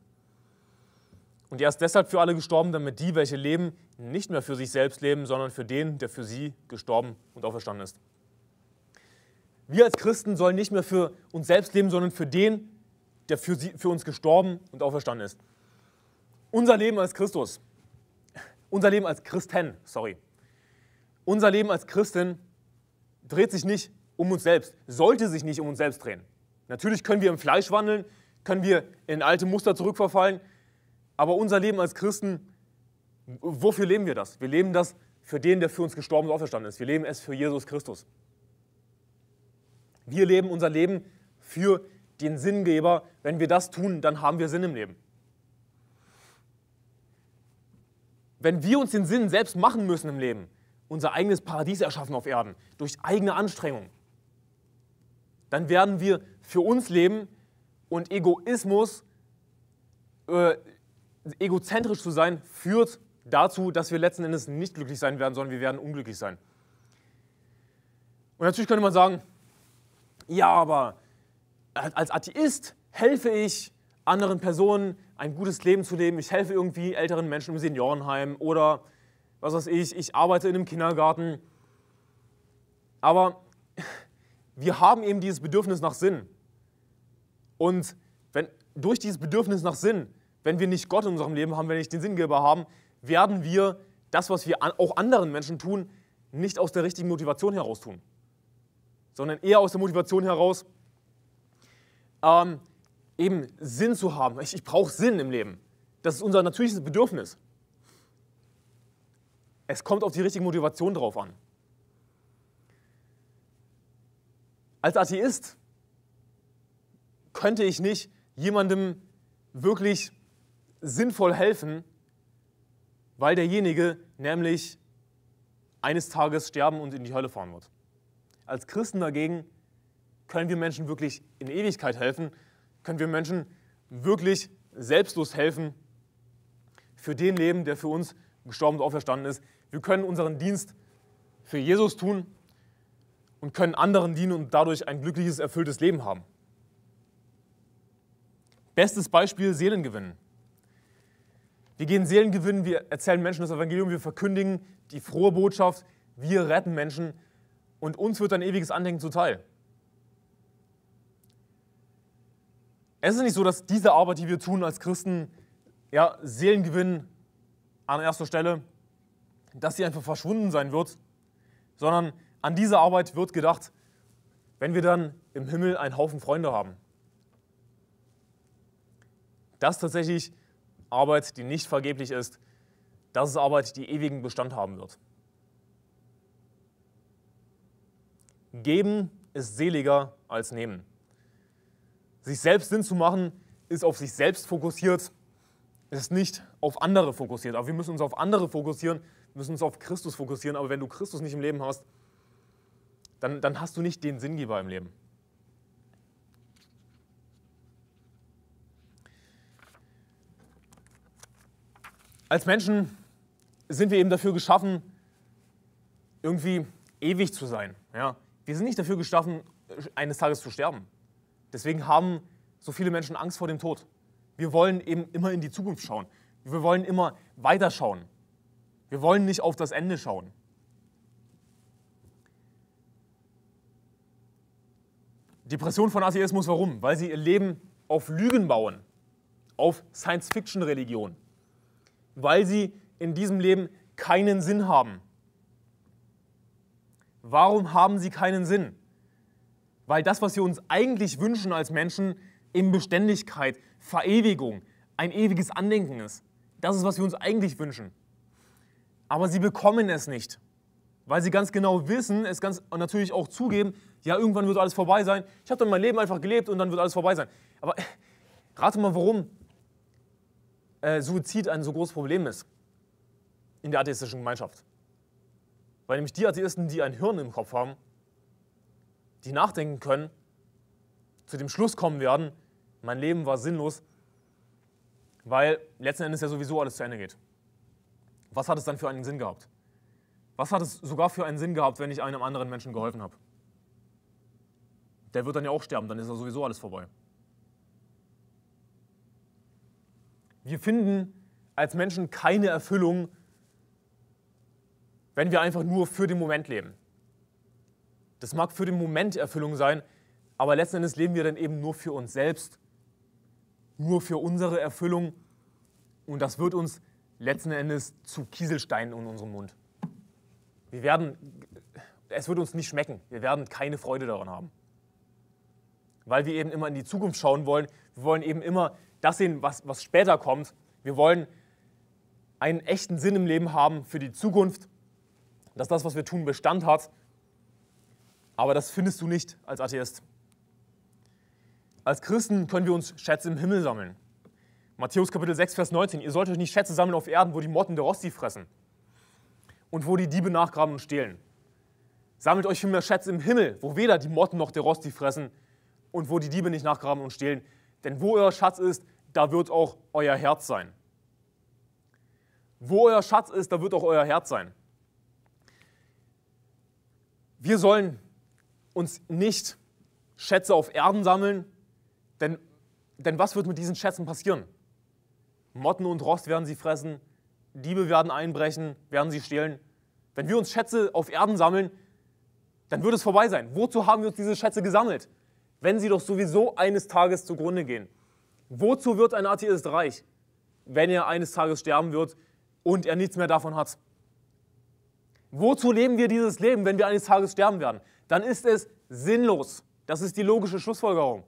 Und er ist deshalb für alle gestorben, damit die, welche leben, nicht mehr für sich selbst leben, sondern für den, der für sie gestorben und auferstanden ist. Wir als Christen sollen nicht mehr für uns selbst leben, sondern für den, der für, sie, für uns gestorben und auferstanden ist. Unser Leben als Christus, unser Leben als Christen, sorry, unser Leben als Christen dreht sich nicht um uns selbst, sollte sich nicht um uns selbst drehen. Natürlich können wir im Fleisch wandeln, können wir in alte Muster zurückverfallen, aber unser Leben als Christen, wofür leben wir das? Wir leben das für den, der für uns gestorben und auferstanden ist. Wir leben es für Jesus Christus. Wir leben unser Leben für den Sinngeber. Wenn wir das tun, dann haben wir Sinn im Leben. Wenn wir uns den Sinn selbst machen müssen im Leben, unser eigenes Paradies erschaffen auf Erden, durch eigene Anstrengung, dann werden wir für uns leben und Egoismus, äh, egozentrisch zu sein, führt dazu, dass wir letzten Endes nicht glücklich sein werden, sondern wir werden unglücklich sein. Und natürlich könnte man sagen, ja, aber als Atheist helfe ich anderen Personen, ein gutes Leben zu leben. Ich helfe irgendwie älteren Menschen im Seniorenheim oder was weiß ich, ich arbeite in einem Kindergarten. Aber wir haben eben dieses Bedürfnis nach Sinn. Und wenn, durch dieses Bedürfnis nach Sinn, wenn wir nicht Gott in unserem Leben haben, wenn wir nicht den Sinngeber haben, werden wir das, was wir auch anderen Menschen tun, nicht aus der richtigen Motivation heraus tun sondern eher aus der Motivation heraus, ähm, eben Sinn zu haben. Ich, ich brauche Sinn im Leben. Das ist unser natürliches Bedürfnis. Es kommt auf die richtige Motivation drauf an. Als Atheist könnte ich nicht jemandem wirklich sinnvoll helfen, weil derjenige nämlich eines Tages sterben und in die Hölle fahren wird. Als Christen dagegen können wir Menschen wirklich in Ewigkeit helfen, können wir Menschen wirklich selbstlos helfen für den Leben, der für uns gestorben und auferstanden ist. Wir können unseren Dienst für Jesus tun und können anderen dienen und dadurch ein glückliches, erfülltes Leben haben. Bestes Beispiel Seelengewinnen. Wir gehen Seelen gewinnen, wir erzählen Menschen das Evangelium, wir verkündigen die frohe Botschaft, wir retten Menschen und uns wird ein ewiges Andenken zuteil. Es ist nicht so, dass diese Arbeit, die wir tun als Christen, ja, Seelengewinn an erster Stelle, dass sie einfach verschwunden sein wird, sondern an diese Arbeit wird gedacht, wenn wir dann im Himmel einen Haufen Freunde haben. Das ist tatsächlich Arbeit, die nicht vergeblich ist. Das ist Arbeit, die ewigen Bestand haben wird. Geben ist seliger als nehmen. Sich selbst Sinn zu machen, ist auf sich selbst fokussiert, ist nicht auf andere fokussiert. Aber wir müssen uns auf andere fokussieren, müssen uns auf Christus fokussieren. Aber wenn du Christus nicht im Leben hast, dann, dann hast du nicht den Sinngeber im Leben. Als Menschen sind wir eben dafür geschaffen, irgendwie ewig zu sein. Ja? Wir sind nicht dafür geschaffen, eines Tages zu sterben. Deswegen haben so viele Menschen Angst vor dem Tod. Wir wollen eben immer in die Zukunft schauen. Wir wollen immer weiterschauen. Wir wollen nicht auf das Ende schauen. Depression von Atheismus, warum? Weil sie ihr Leben auf Lügen bauen, auf Science-Fiction-Religion, weil sie in diesem Leben keinen Sinn haben, Warum haben sie keinen Sinn? Weil das, was wir uns eigentlich wünschen als Menschen, eben Beständigkeit, Verewigung, ein ewiges Andenken ist. Das ist, was wir uns eigentlich wünschen. Aber sie bekommen es nicht, weil sie ganz genau wissen, es ganz natürlich auch zugeben, ja, irgendwann wird alles vorbei sein. Ich habe dann mein Leben einfach gelebt und dann wird alles vorbei sein. Aber äh, rate mal, warum äh, Suizid ein so großes Problem ist in der atheistischen Gemeinschaft weil nämlich die Atheisten, die ein Hirn im Kopf haben, die nachdenken können, zu dem Schluss kommen werden, mein Leben war sinnlos, weil letzten Endes ja sowieso alles zu Ende geht. Was hat es dann für einen Sinn gehabt? Was hat es sogar für einen Sinn gehabt, wenn ich einem anderen Menschen geholfen habe? Der wird dann ja auch sterben, dann ist ja sowieso alles vorbei. Wir finden als Menschen keine Erfüllung wenn wir einfach nur für den Moment leben. Das mag für den Moment Erfüllung sein, aber letzten Endes leben wir dann eben nur für uns selbst, nur für unsere Erfüllung und das wird uns letzten Endes zu Kieselsteinen in unserem Mund. Wir werden, es wird uns nicht schmecken, wir werden keine Freude daran haben. Weil wir eben immer in die Zukunft schauen wollen, wir wollen eben immer das sehen, was, was später kommt, wir wollen einen echten Sinn im Leben haben für die Zukunft dass das, was wir tun, Bestand hat. Aber das findest du nicht als Atheist. Als Christen können wir uns Schätze im Himmel sammeln. Matthäus Kapitel 6, Vers 19. Ihr sollt euch nicht Schätze sammeln auf Erden, wo die Motten der Rost sie fressen und wo die Diebe nachgraben und stehlen. Sammelt euch vielmehr Schätze im Himmel, wo weder die Motten noch der Rost sie fressen und wo die Diebe nicht nachgraben und stehlen. Denn wo euer Schatz ist, da wird auch euer Herz sein. Wo euer Schatz ist, da wird auch euer Herz sein. Wir sollen uns nicht Schätze auf Erden sammeln, denn, denn was wird mit diesen Schätzen passieren? Motten und Rost werden sie fressen, Diebe werden einbrechen, werden sie stehlen. Wenn wir uns Schätze auf Erden sammeln, dann wird es vorbei sein. Wozu haben wir uns diese Schätze gesammelt, wenn sie doch sowieso eines Tages zugrunde gehen? Wozu wird ein Atheist reich, wenn er eines Tages sterben wird und er nichts mehr davon hat? Wozu leben wir dieses Leben, wenn wir eines Tages sterben werden? Dann ist es sinnlos. Das ist die logische Schlussfolgerung.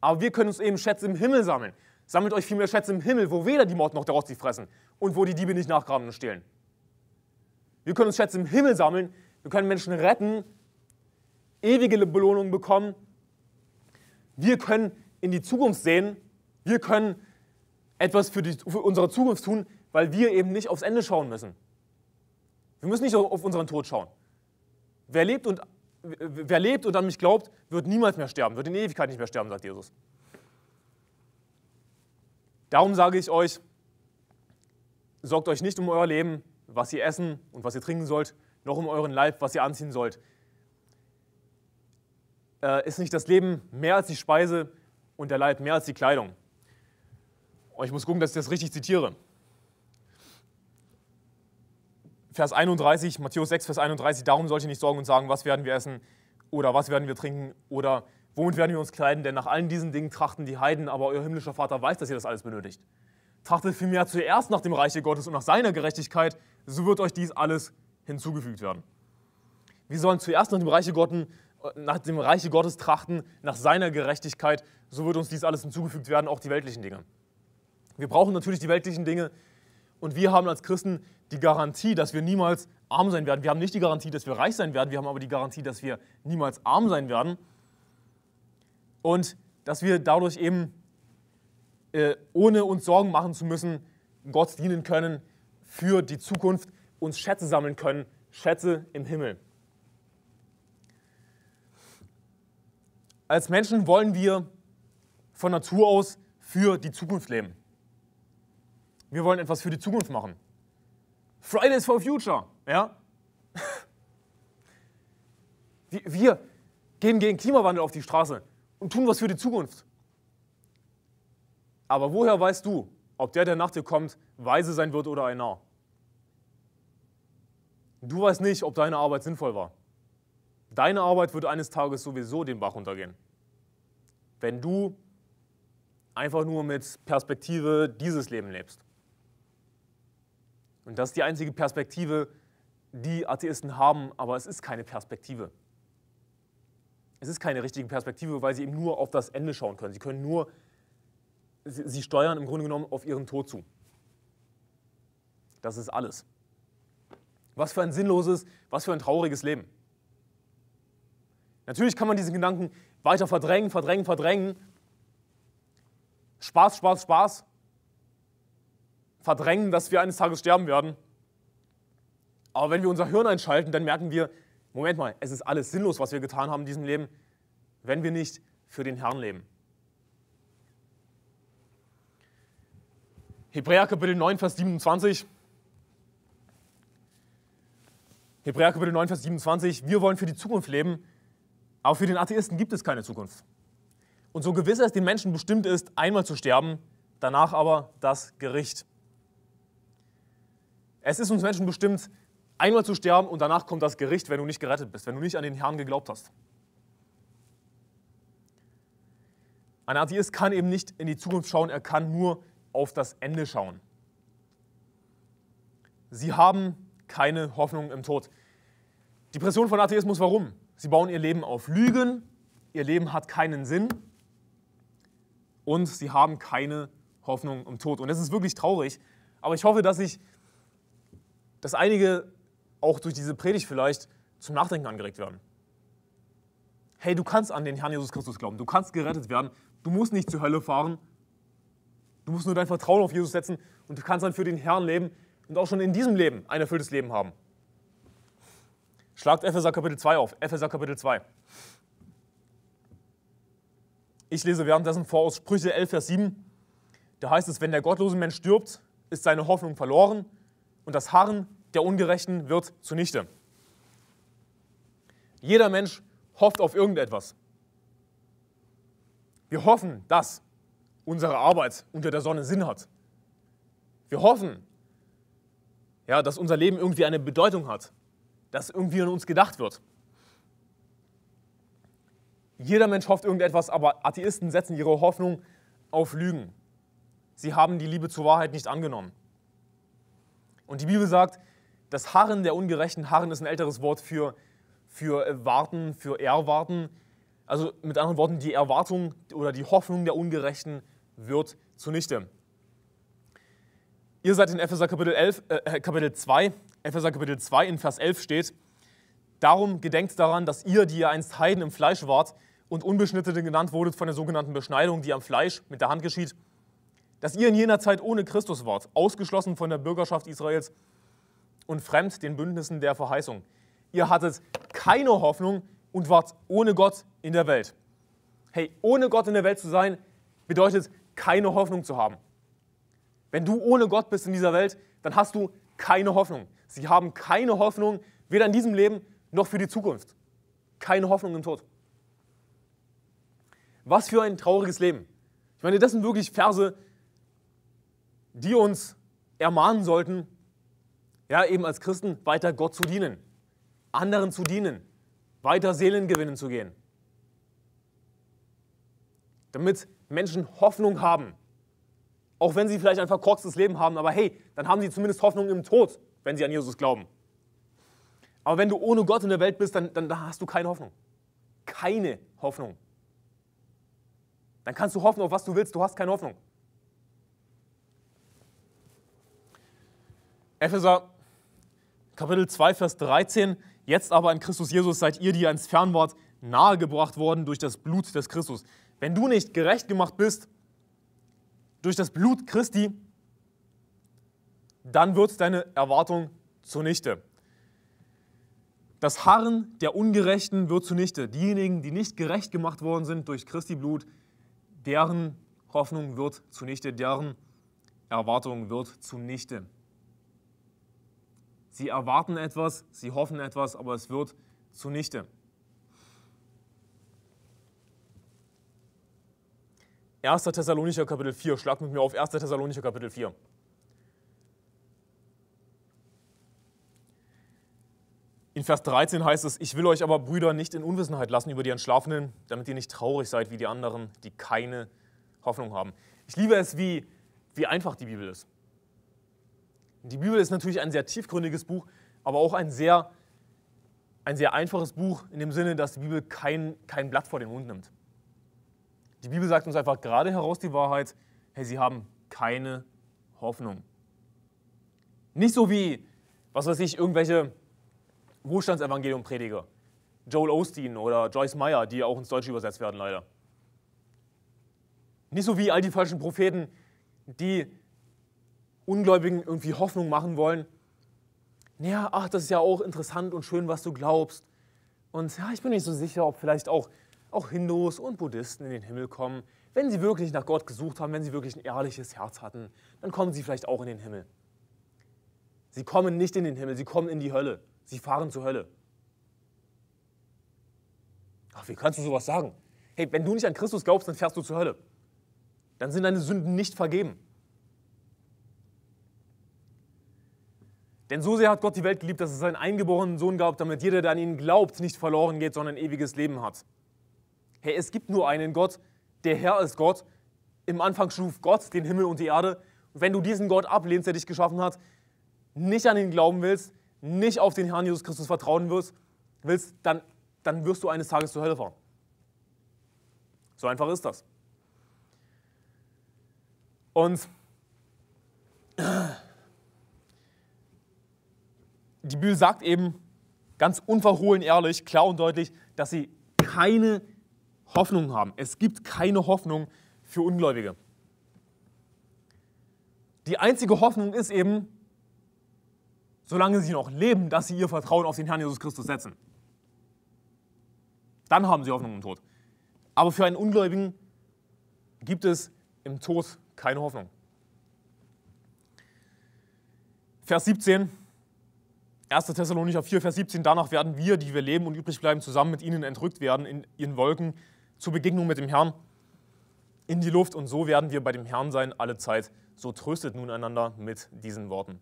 Aber wir können uns eben Schätze im Himmel sammeln. Sammelt euch vielmehr Schätze im Himmel, wo weder die Mord noch der Rost sie fressen und wo die Diebe nicht nachgraben und stehlen. Wir können uns Schätze im Himmel sammeln, wir können Menschen retten, ewige Belohnungen bekommen. Wir können in die Zukunft sehen, wir können etwas für, die, für unsere Zukunft tun, weil wir eben nicht aufs Ende schauen müssen. Wir müssen nicht auf unseren Tod schauen. Wer lebt und, wer lebt und an mich glaubt, wird niemals mehr sterben, wird in Ewigkeit nicht mehr sterben, sagt Jesus. Darum sage ich euch, sorgt euch nicht um euer Leben, was ihr essen und was ihr trinken sollt, noch um euren Leib, was ihr anziehen sollt. Äh, ist nicht das Leben mehr als die Speise und der Leib mehr als die Kleidung? Und ich muss gucken, dass ich das richtig zitiere. Vers 31, Matthäus 6, Vers 31, darum sollt ihr nicht sorgen und sagen, was werden wir essen oder was werden wir trinken oder womit werden wir uns kleiden, denn nach allen diesen Dingen trachten die Heiden, aber euer himmlischer Vater weiß, dass ihr das alles benötigt. Trachtet vielmehr zuerst nach dem Reiche Gottes und nach seiner Gerechtigkeit, so wird euch dies alles hinzugefügt werden. Wir sollen zuerst nach dem Reiche Gottes, äh, nach dem Reiche Gottes trachten, nach seiner Gerechtigkeit, so wird uns dies alles hinzugefügt werden, auch die weltlichen Dinge. Wir brauchen natürlich die weltlichen Dinge, und wir haben als Christen die Garantie, dass wir niemals arm sein werden. Wir haben nicht die Garantie, dass wir reich sein werden, wir haben aber die Garantie, dass wir niemals arm sein werden. Und dass wir dadurch eben, äh, ohne uns Sorgen machen zu müssen, Gott dienen können für die Zukunft, uns Schätze sammeln können, Schätze im Himmel. Als Menschen wollen wir von Natur aus für die Zukunft leben. Wir wollen etwas für die Zukunft machen. Fridays for Future, ja? Wir gehen gegen Klimawandel auf die Straße und tun was für die Zukunft. Aber woher weißt du, ob der, der nach dir kommt, weise sein wird oder ein Narr? Du weißt nicht, ob deine Arbeit sinnvoll war. Deine Arbeit wird eines Tages sowieso den Bach runtergehen. Wenn du einfach nur mit Perspektive dieses Leben lebst. Und das ist die einzige Perspektive, die Atheisten haben, aber es ist keine Perspektive. Es ist keine richtige Perspektive, weil sie eben nur auf das Ende schauen können. Sie können nur, sie, sie steuern im Grunde genommen auf ihren Tod zu. Das ist alles. Was für ein sinnloses, was für ein trauriges Leben. Natürlich kann man diesen Gedanken weiter verdrängen, verdrängen, verdrängen. Spaß, Spaß, Spaß verdrängen, dass wir eines Tages sterben werden. Aber wenn wir unser Hirn einschalten, dann merken wir, Moment mal, es ist alles sinnlos, was wir getan haben in diesem Leben, wenn wir nicht für den Herrn leben. Hebräer Kapitel 9, Vers 27. Hebräer Kapitel 9, Vers 27. Wir wollen für die Zukunft leben, aber für den Atheisten gibt es keine Zukunft. Und so gewiss es den Menschen bestimmt ist, einmal zu sterben, danach aber das Gericht. Es ist uns Menschen bestimmt, einmal zu sterben und danach kommt das Gericht, wenn du nicht gerettet bist, wenn du nicht an den Herrn geglaubt hast. Ein Atheist kann eben nicht in die Zukunft schauen, er kann nur auf das Ende schauen. Sie haben keine Hoffnung im Tod. Die Depression von Atheismus, warum? Sie bauen ihr Leben auf Lügen, ihr Leben hat keinen Sinn und sie haben keine Hoffnung im Tod. Und das ist wirklich traurig, aber ich hoffe, dass ich dass einige auch durch diese Predigt vielleicht zum Nachdenken angeregt werden. Hey, du kannst an den Herrn Jesus Christus glauben, du kannst gerettet werden, du musst nicht zur Hölle fahren, du musst nur dein Vertrauen auf Jesus setzen und du kannst dann für den Herrn leben und auch schon in diesem Leben ein erfülltes Leben haben. Schlagt Epheser Kapitel 2 auf, Epheser Kapitel 2. Ich lese währenddessen vor aus Sprüche 11, Vers 7. Da heißt es, wenn der gottlose Mensch stirbt, ist seine Hoffnung verloren und das Harren der Ungerechten wird zunichte. Jeder Mensch hofft auf irgendetwas. Wir hoffen, dass unsere Arbeit unter der Sonne Sinn hat. Wir hoffen, ja, dass unser Leben irgendwie eine Bedeutung hat, dass irgendwie an uns gedacht wird. Jeder Mensch hofft irgendetwas, aber Atheisten setzen ihre Hoffnung auf Lügen. Sie haben die Liebe zur Wahrheit nicht angenommen. Und die Bibel sagt, das Harren der Ungerechten, Harren ist ein älteres Wort für, für äh, Warten, für Erwarten. Also mit anderen Worten, die Erwartung oder die Hoffnung der Ungerechten wird zunichte. Ihr seid in Epheser Kapitel, 11, äh, äh, Kapitel 2, Epheser Kapitel 2 in Vers 11 steht, Darum gedenkt daran, dass ihr, die ihr einst Heiden im Fleisch wart und Unbeschnittene genannt wurdet von der sogenannten Beschneidung, die am Fleisch mit der Hand geschieht, dass ihr in jener Zeit ohne Christus wart, ausgeschlossen von der Bürgerschaft Israels und fremd den Bündnissen der Verheißung. Ihr hattet keine Hoffnung und wart ohne Gott in der Welt. Hey, ohne Gott in der Welt zu sein, bedeutet keine Hoffnung zu haben. Wenn du ohne Gott bist in dieser Welt, dann hast du keine Hoffnung. Sie haben keine Hoffnung, weder in diesem Leben noch für die Zukunft. Keine Hoffnung im Tod. Was für ein trauriges Leben. Ich meine, das sind wirklich Verse, die uns ermahnen sollten, ja, eben als Christen weiter Gott zu dienen, anderen zu dienen, weiter Seelen gewinnen zu gehen. Damit Menschen Hoffnung haben. Auch wenn sie vielleicht ein verkorkstes Leben haben, aber hey, dann haben sie zumindest Hoffnung im Tod, wenn sie an Jesus glauben. Aber wenn du ohne Gott in der Welt bist, dann, dann, dann hast du keine Hoffnung. Keine Hoffnung. Dann kannst du hoffen, auf was du willst, du hast keine Hoffnung. Epheser Kapitel 2, Vers 13. Jetzt aber in Christus Jesus seid ihr, die ans Fernwort nahegebracht worden durch das Blut des Christus. Wenn du nicht gerecht gemacht bist durch das Blut Christi, dann wird deine Erwartung zunichte. Das Harren der Ungerechten wird zunichte. Diejenigen, die nicht gerecht gemacht worden sind durch Christi Blut, deren Hoffnung wird zunichte, deren Erwartung wird zunichte. Sie erwarten etwas, sie hoffen etwas, aber es wird zunichte. Erster Thessalonicher Kapitel 4, schlag mit mir auf 1. Thessalonicher Kapitel 4. In Vers 13 heißt es, ich will euch aber, Brüder, nicht in Unwissenheit lassen über die Entschlafenen, damit ihr nicht traurig seid wie die anderen, die keine Hoffnung haben. Ich liebe es, wie, wie einfach die Bibel ist. Die Bibel ist natürlich ein sehr tiefgründiges Buch, aber auch ein sehr, ein sehr einfaches Buch in dem Sinne, dass die Bibel kein, kein Blatt vor den Mund nimmt. Die Bibel sagt uns einfach gerade heraus die Wahrheit, hey, sie haben keine Hoffnung. Nicht so wie, was weiß ich, irgendwelche Wohlstandsevangelium-Prediger, Joel Osteen oder Joyce Meyer, die auch ins Deutsche übersetzt werden, leider. Nicht so wie all die falschen Propheten, die Ungläubigen irgendwie Hoffnung machen wollen. Naja, ach, das ist ja auch interessant und schön, was du glaubst. Und ja, ich bin nicht so sicher, ob vielleicht auch, auch Hindus und Buddhisten in den Himmel kommen. Wenn sie wirklich nach Gott gesucht haben, wenn sie wirklich ein ehrliches Herz hatten, dann kommen sie vielleicht auch in den Himmel. Sie kommen nicht in den Himmel, sie kommen in die Hölle. Sie fahren zur Hölle. Ach, wie kannst du sowas sagen? Hey, wenn du nicht an Christus glaubst, dann fährst du zur Hölle. Dann sind deine Sünden nicht vergeben. Denn so sehr hat Gott die Welt geliebt, dass es seinen eingeborenen Sohn gab, damit jeder, der an ihn glaubt, nicht verloren geht, sondern ewiges Leben hat. Hey, es gibt nur einen Gott, der Herr ist Gott. Im Anfang schuf Gott den Himmel und die Erde. wenn du diesen Gott ablehnst, der dich geschaffen hat, nicht an ihn glauben willst, nicht auf den Herrn Jesus Christus vertrauen wirst, willst, dann, dann wirst du eines Tages zur Hölle fahren. So einfach ist das. Und die Bibel sagt eben ganz unverhohlen ehrlich, klar und deutlich, dass sie keine Hoffnung haben. Es gibt keine Hoffnung für Ungläubige. Die einzige Hoffnung ist eben, solange sie noch leben, dass sie ihr Vertrauen auf den Herrn Jesus Christus setzen. Dann haben sie Hoffnung im Tod. Aber für einen Ungläubigen gibt es im Tod keine Hoffnung. Vers 17 1. Thessalonicher 4, Vers 17, danach werden wir, die wir leben und übrig bleiben, zusammen mit ihnen entrückt werden in ihren Wolken zur Begegnung mit dem Herrn in die Luft und so werden wir bei dem Herrn sein alle Zeit. So tröstet nun einander mit diesen Worten.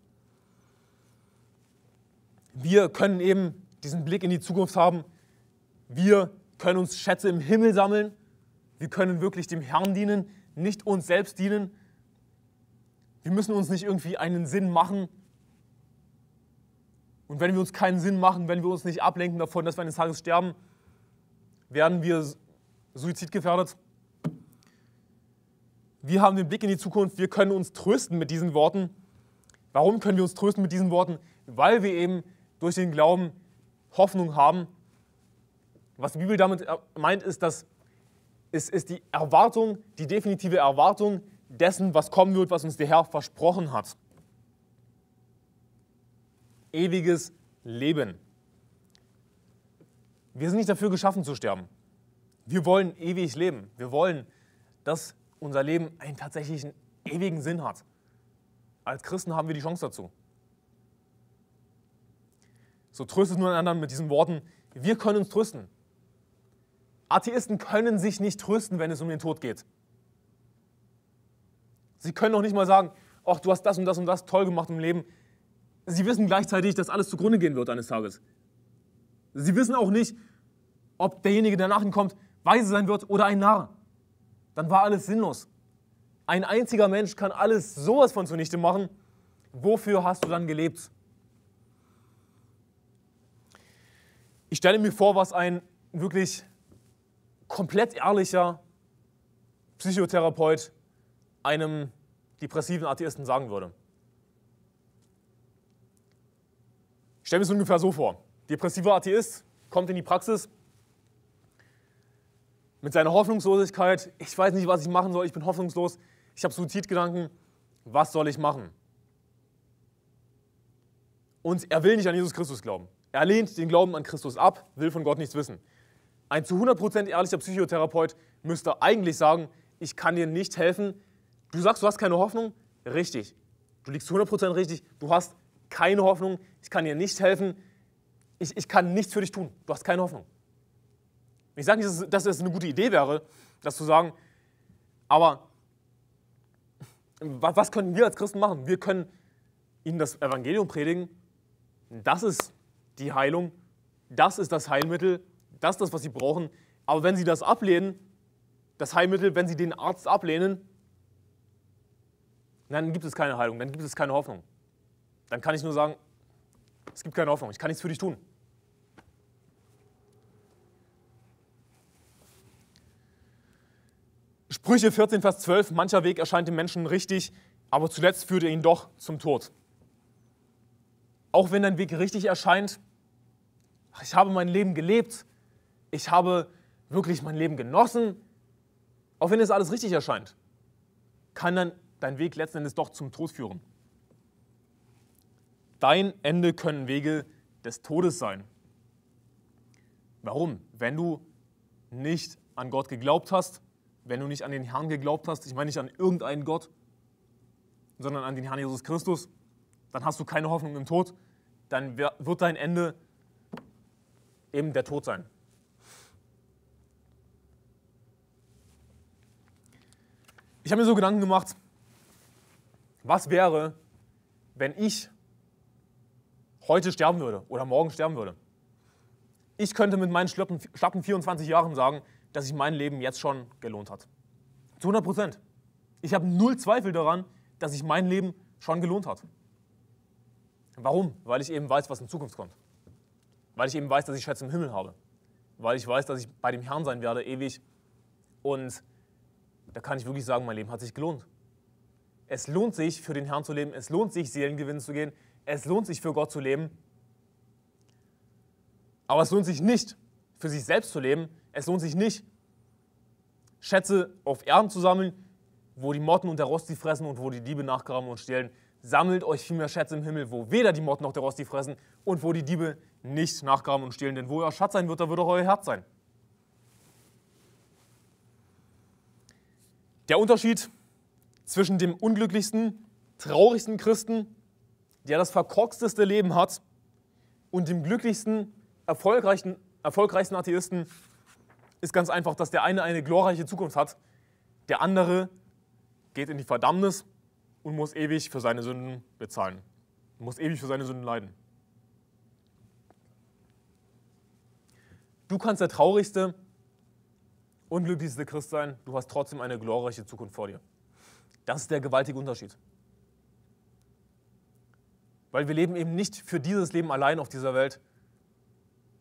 Wir können eben diesen Blick in die Zukunft haben. Wir können uns Schätze im Himmel sammeln. Wir können wirklich dem Herrn dienen, nicht uns selbst dienen. Wir müssen uns nicht irgendwie einen Sinn machen, und wenn wir uns keinen Sinn machen, wenn wir uns nicht ablenken davon, dass wir eines Tages sterben, werden wir suizidgefährdet. Wir haben den Blick in die Zukunft, wir können uns trösten mit diesen Worten. Warum können wir uns trösten mit diesen Worten? Weil wir eben durch den Glauben Hoffnung haben. Was die Bibel damit äh, meint, ist, dass es ist die Erwartung, die definitive Erwartung dessen, was kommen wird, was uns der Herr versprochen hat ewiges Leben. Wir sind nicht dafür geschaffen zu sterben. Wir wollen ewig leben. Wir wollen, dass unser Leben einen tatsächlichen ewigen Sinn hat. Als Christen haben wir die Chance dazu. So tröstet nun einander mit diesen Worten, wir können uns trösten. Atheisten können sich nicht trösten, wenn es um den Tod geht. Sie können auch nicht mal sagen, ach, du hast das und das und das toll gemacht im Leben, Sie wissen gleichzeitig, dass alles zugrunde gehen wird eines Tages. Sie wissen auch nicht, ob derjenige, der nach ihnen kommt, weise sein wird oder ein Narr. Dann war alles sinnlos. Ein einziger Mensch kann alles sowas von zunichte machen. Wofür hast du dann gelebt? Ich stelle mir vor, was ein wirklich komplett ehrlicher Psychotherapeut einem depressiven Atheisten sagen würde. stelle mir es ungefähr so vor. Depressiver Atheist kommt in die Praxis mit seiner Hoffnungslosigkeit. Ich weiß nicht, was ich machen soll. Ich bin hoffnungslos. Ich habe Suizidgedanken. Was soll ich machen? Und er will nicht an Jesus Christus glauben. Er lehnt den Glauben an Christus ab, will von Gott nichts wissen. Ein zu 100% ehrlicher Psychotherapeut müsste eigentlich sagen, ich kann dir nicht helfen. Du sagst, du hast keine Hoffnung. Richtig. Du liegst zu 100% richtig. Du hast keine Hoffnung, ich kann dir nicht helfen, ich, ich kann nichts für dich tun, du hast keine Hoffnung. Ich sage nicht, dass es eine gute Idee wäre, das zu sagen, aber was können wir als Christen machen? Wir können ihnen das Evangelium predigen. Das ist die Heilung, das ist das Heilmittel, das ist das, was sie brauchen. Aber wenn sie das ablehnen, das Heilmittel, wenn sie den Arzt ablehnen, dann gibt es keine Heilung, dann gibt es keine Hoffnung dann kann ich nur sagen, es gibt keine Hoffnung, ich kann nichts für dich tun. Sprüche 14, Vers 12, mancher Weg erscheint dem Menschen richtig, aber zuletzt führt er ihn doch zum Tod. Auch wenn dein Weg richtig erscheint, ich habe mein Leben gelebt, ich habe wirklich mein Leben genossen, auch wenn es alles richtig erscheint, kann dann dein Weg letzten Endes doch zum Tod führen. Dein Ende können Wege des Todes sein. Warum? Wenn du nicht an Gott geglaubt hast, wenn du nicht an den Herrn geglaubt hast, ich meine nicht an irgendeinen Gott, sondern an den Herrn Jesus Christus, dann hast du keine Hoffnung im Tod, dann wird dein Ende eben der Tod sein. Ich habe mir so Gedanken gemacht, was wäre, wenn ich heute sterben würde oder morgen sterben würde. Ich könnte mit meinen schlappen, 24 Jahren sagen, dass sich mein Leben jetzt schon gelohnt hat. Zu 100 Prozent. Ich habe null Zweifel daran, dass sich mein Leben schon gelohnt hat. Warum? Weil ich eben weiß, was in Zukunft kommt. Weil ich eben weiß, dass ich Schätze im Himmel habe. Weil ich weiß, dass ich bei dem Herrn sein werde, ewig. Und da kann ich wirklich sagen, mein Leben hat sich gelohnt. Es lohnt sich, für den Herrn zu leben. Es lohnt sich, Seelengewinn zu gehen es lohnt sich für Gott zu leben, aber es lohnt sich nicht für sich selbst zu leben. Es lohnt sich nicht, Schätze auf Erden zu sammeln, wo die Motten und der Rost die fressen und wo die Diebe nachgraben und stehlen. Sammelt euch vielmehr Schätze im Himmel, wo weder die Motten noch der Rost die fressen und wo die Diebe nicht nachgraben und stehlen. Denn wo euer Schatz sein wird, da wird auch euer Herz sein. Der Unterschied zwischen dem unglücklichsten, traurigsten Christen der das verkorksteste Leben hat und dem glücklichsten, erfolgreichsten, erfolgreichsten Atheisten ist ganz einfach, dass der eine eine glorreiche Zukunft hat, der andere geht in die Verdammnis und muss ewig für seine Sünden bezahlen, muss ewig für seine Sünden leiden. Du kannst der traurigste, unglücklichste Christ sein, du hast trotzdem eine glorreiche Zukunft vor dir. Das ist der gewaltige Unterschied. Weil wir leben eben nicht für dieses Leben allein auf dieser Welt,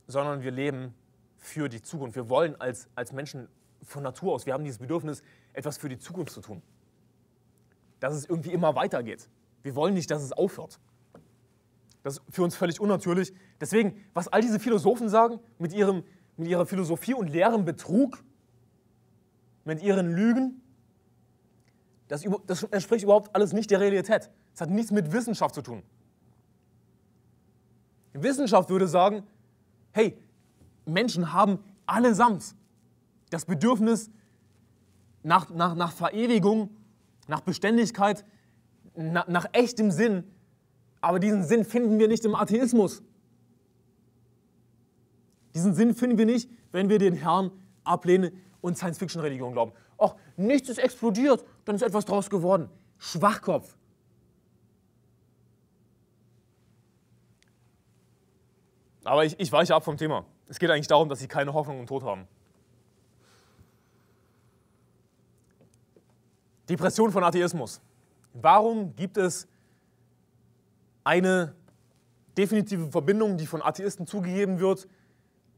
sondern wir leben für die Zukunft. Wir wollen als, als Menschen von Natur aus, wir haben dieses Bedürfnis, etwas für die Zukunft zu tun. Dass es irgendwie immer weitergeht. Wir wollen nicht, dass es aufhört. Das ist für uns völlig unnatürlich. Deswegen, was all diese Philosophen sagen, mit, ihrem, mit ihrer Philosophie und leerem Betrug, mit ihren Lügen, das, das entspricht überhaupt alles nicht der Realität. Es hat nichts mit Wissenschaft zu tun. Wissenschaft würde sagen, hey, Menschen haben allesamt das Bedürfnis nach, nach, nach Verewigung, nach Beständigkeit, na, nach echtem Sinn. Aber diesen Sinn finden wir nicht im Atheismus. Diesen Sinn finden wir nicht, wenn wir den Herrn ablehnen und Science-Fiction-Religion glauben. Och, nichts ist explodiert, dann ist etwas draus geworden. Schwachkopf. Aber ich, ich weiche ab vom Thema. Es geht eigentlich darum, dass sie keine Hoffnung im Tod haben. Depression von Atheismus. Warum gibt es eine definitive Verbindung, die von Atheisten zugegeben wird,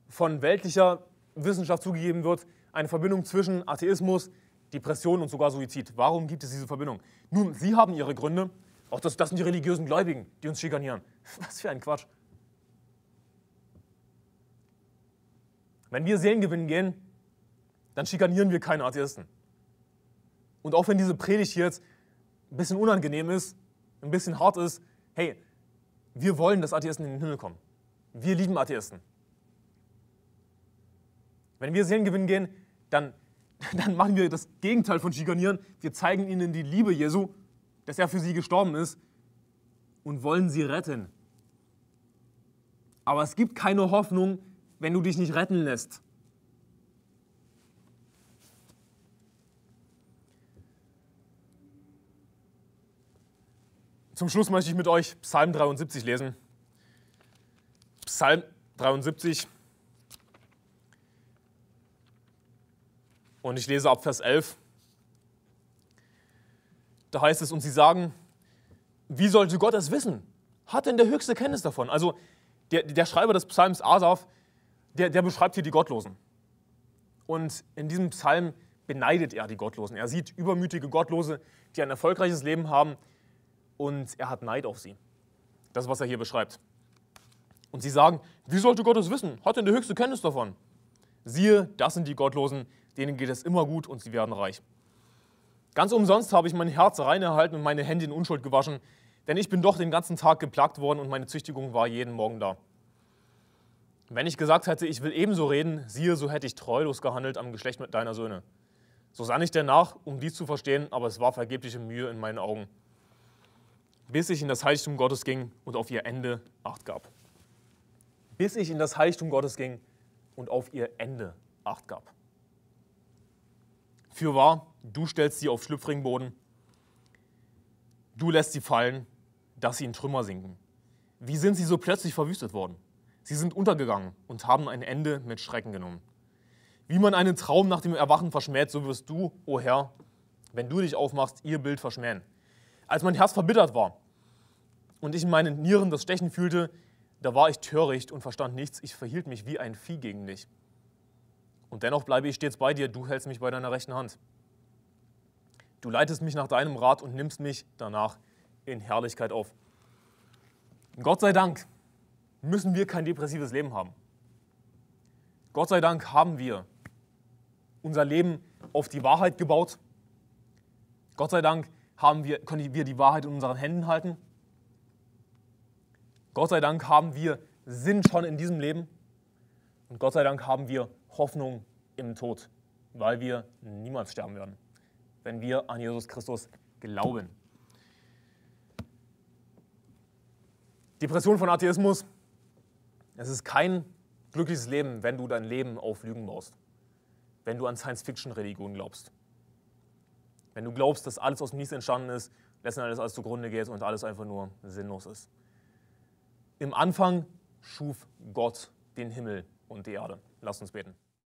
von weltlicher Wissenschaft zugegeben wird, eine Verbindung zwischen Atheismus, Depression und sogar Suizid. Warum gibt es diese Verbindung? Nun, sie haben ihre Gründe. Auch das, das sind die religiösen Gläubigen, die uns schikanieren. Was für ein Quatsch. Wenn wir Seelen gewinnen gehen, dann schikanieren wir keine Atheisten. Und auch wenn diese Predigt jetzt ein bisschen unangenehm ist, ein bisschen hart ist, hey, wir wollen, dass Atheisten in den Himmel kommen. Wir lieben Atheisten. Wenn wir Seelen gewinnen gehen, dann, dann machen wir das Gegenteil von schikanieren. Wir zeigen ihnen die Liebe Jesu, dass er für sie gestorben ist und wollen sie retten. Aber es gibt keine Hoffnung, wenn du dich nicht retten lässt. Zum Schluss möchte ich mit euch Psalm 73 lesen. Psalm 73. Und ich lese ab Vers 11. Da heißt es, und sie sagen, wie sollte Gott das wissen? Hat denn der höchste Kenntnis davon? Also der, der Schreiber des Psalms Asaf der, der beschreibt hier die Gottlosen. Und in diesem Psalm beneidet er die Gottlosen. Er sieht übermütige Gottlose, die ein erfolgreiches Leben haben und er hat Neid auf sie. Das, was er hier beschreibt. Und sie sagen, wie sollte Gott es wissen? Hat denn der höchste Kenntnis davon? Siehe, das sind die Gottlosen, denen geht es immer gut und sie werden reich. Ganz umsonst habe ich mein Herz rein erhalten und meine Hände in Unschuld gewaschen, denn ich bin doch den ganzen Tag geplagt worden und meine Züchtigung war jeden Morgen da. Wenn ich gesagt hätte, ich will ebenso reden, siehe, so hätte ich treulos gehandelt am Geschlecht mit deiner Söhne. So sann ich nach, um dies zu verstehen, aber es war vergebliche Mühe in meinen Augen, bis ich in das Heiligtum Gottes ging und auf ihr Ende Acht gab. Bis ich in das Heiligtum Gottes ging und auf ihr Ende Acht gab. Fürwahr, du stellst sie auf schlüpfrigen Boden, du lässt sie fallen, dass sie in Trümmer sinken. Wie sind sie so plötzlich verwüstet worden? Sie sind untergegangen und haben ein Ende mit Schrecken genommen. Wie man einen Traum nach dem Erwachen verschmäht, so wirst du, o oh Herr, wenn du dich aufmachst, ihr Bild verschmähen. Als mein Herz verbittert war und ich in meinen Nieren das Stechen fühlte, da war ich töricht und verstand nichts, ich verhielt mich wie ein Vieh gegen dich. Und dennoch bleibe ich stets bei dir, du hältst mich bei deiner rechten Hand. Du leitest mich nach deinem Rat und nimmst mich danach in Herrlichkeit auf. Gott sei Dank, müssen wir kein depressives Leben haben. Gott sei Dank haben wir unser Leben auf die Wahrheit gebaut. Gott sei Dank haben wir, können wir die Wahrheit in unseren Händen halten. Gott sei Dank haben wir Sinn schon in diesem Leben. Und Gott sei Dank haben wir Hoffnung im Tod, weil wir niemals sterben werden, wenn wir an Jesus Christus glauben. Depression von Atheismus es ist kein glückliches Leben, wenn du dein Leben auf Lügen baust. Wenn du an Science-Fiction-Religion glaubst. Wenn du glaubst, dass alles aus dem Nichts entstanden ist, letzten Endes alles zugrunde geht und alles einfach nur sinnlos ist. Im Anfang schuf Gott den Himmel und die Erde. Lass uns beten.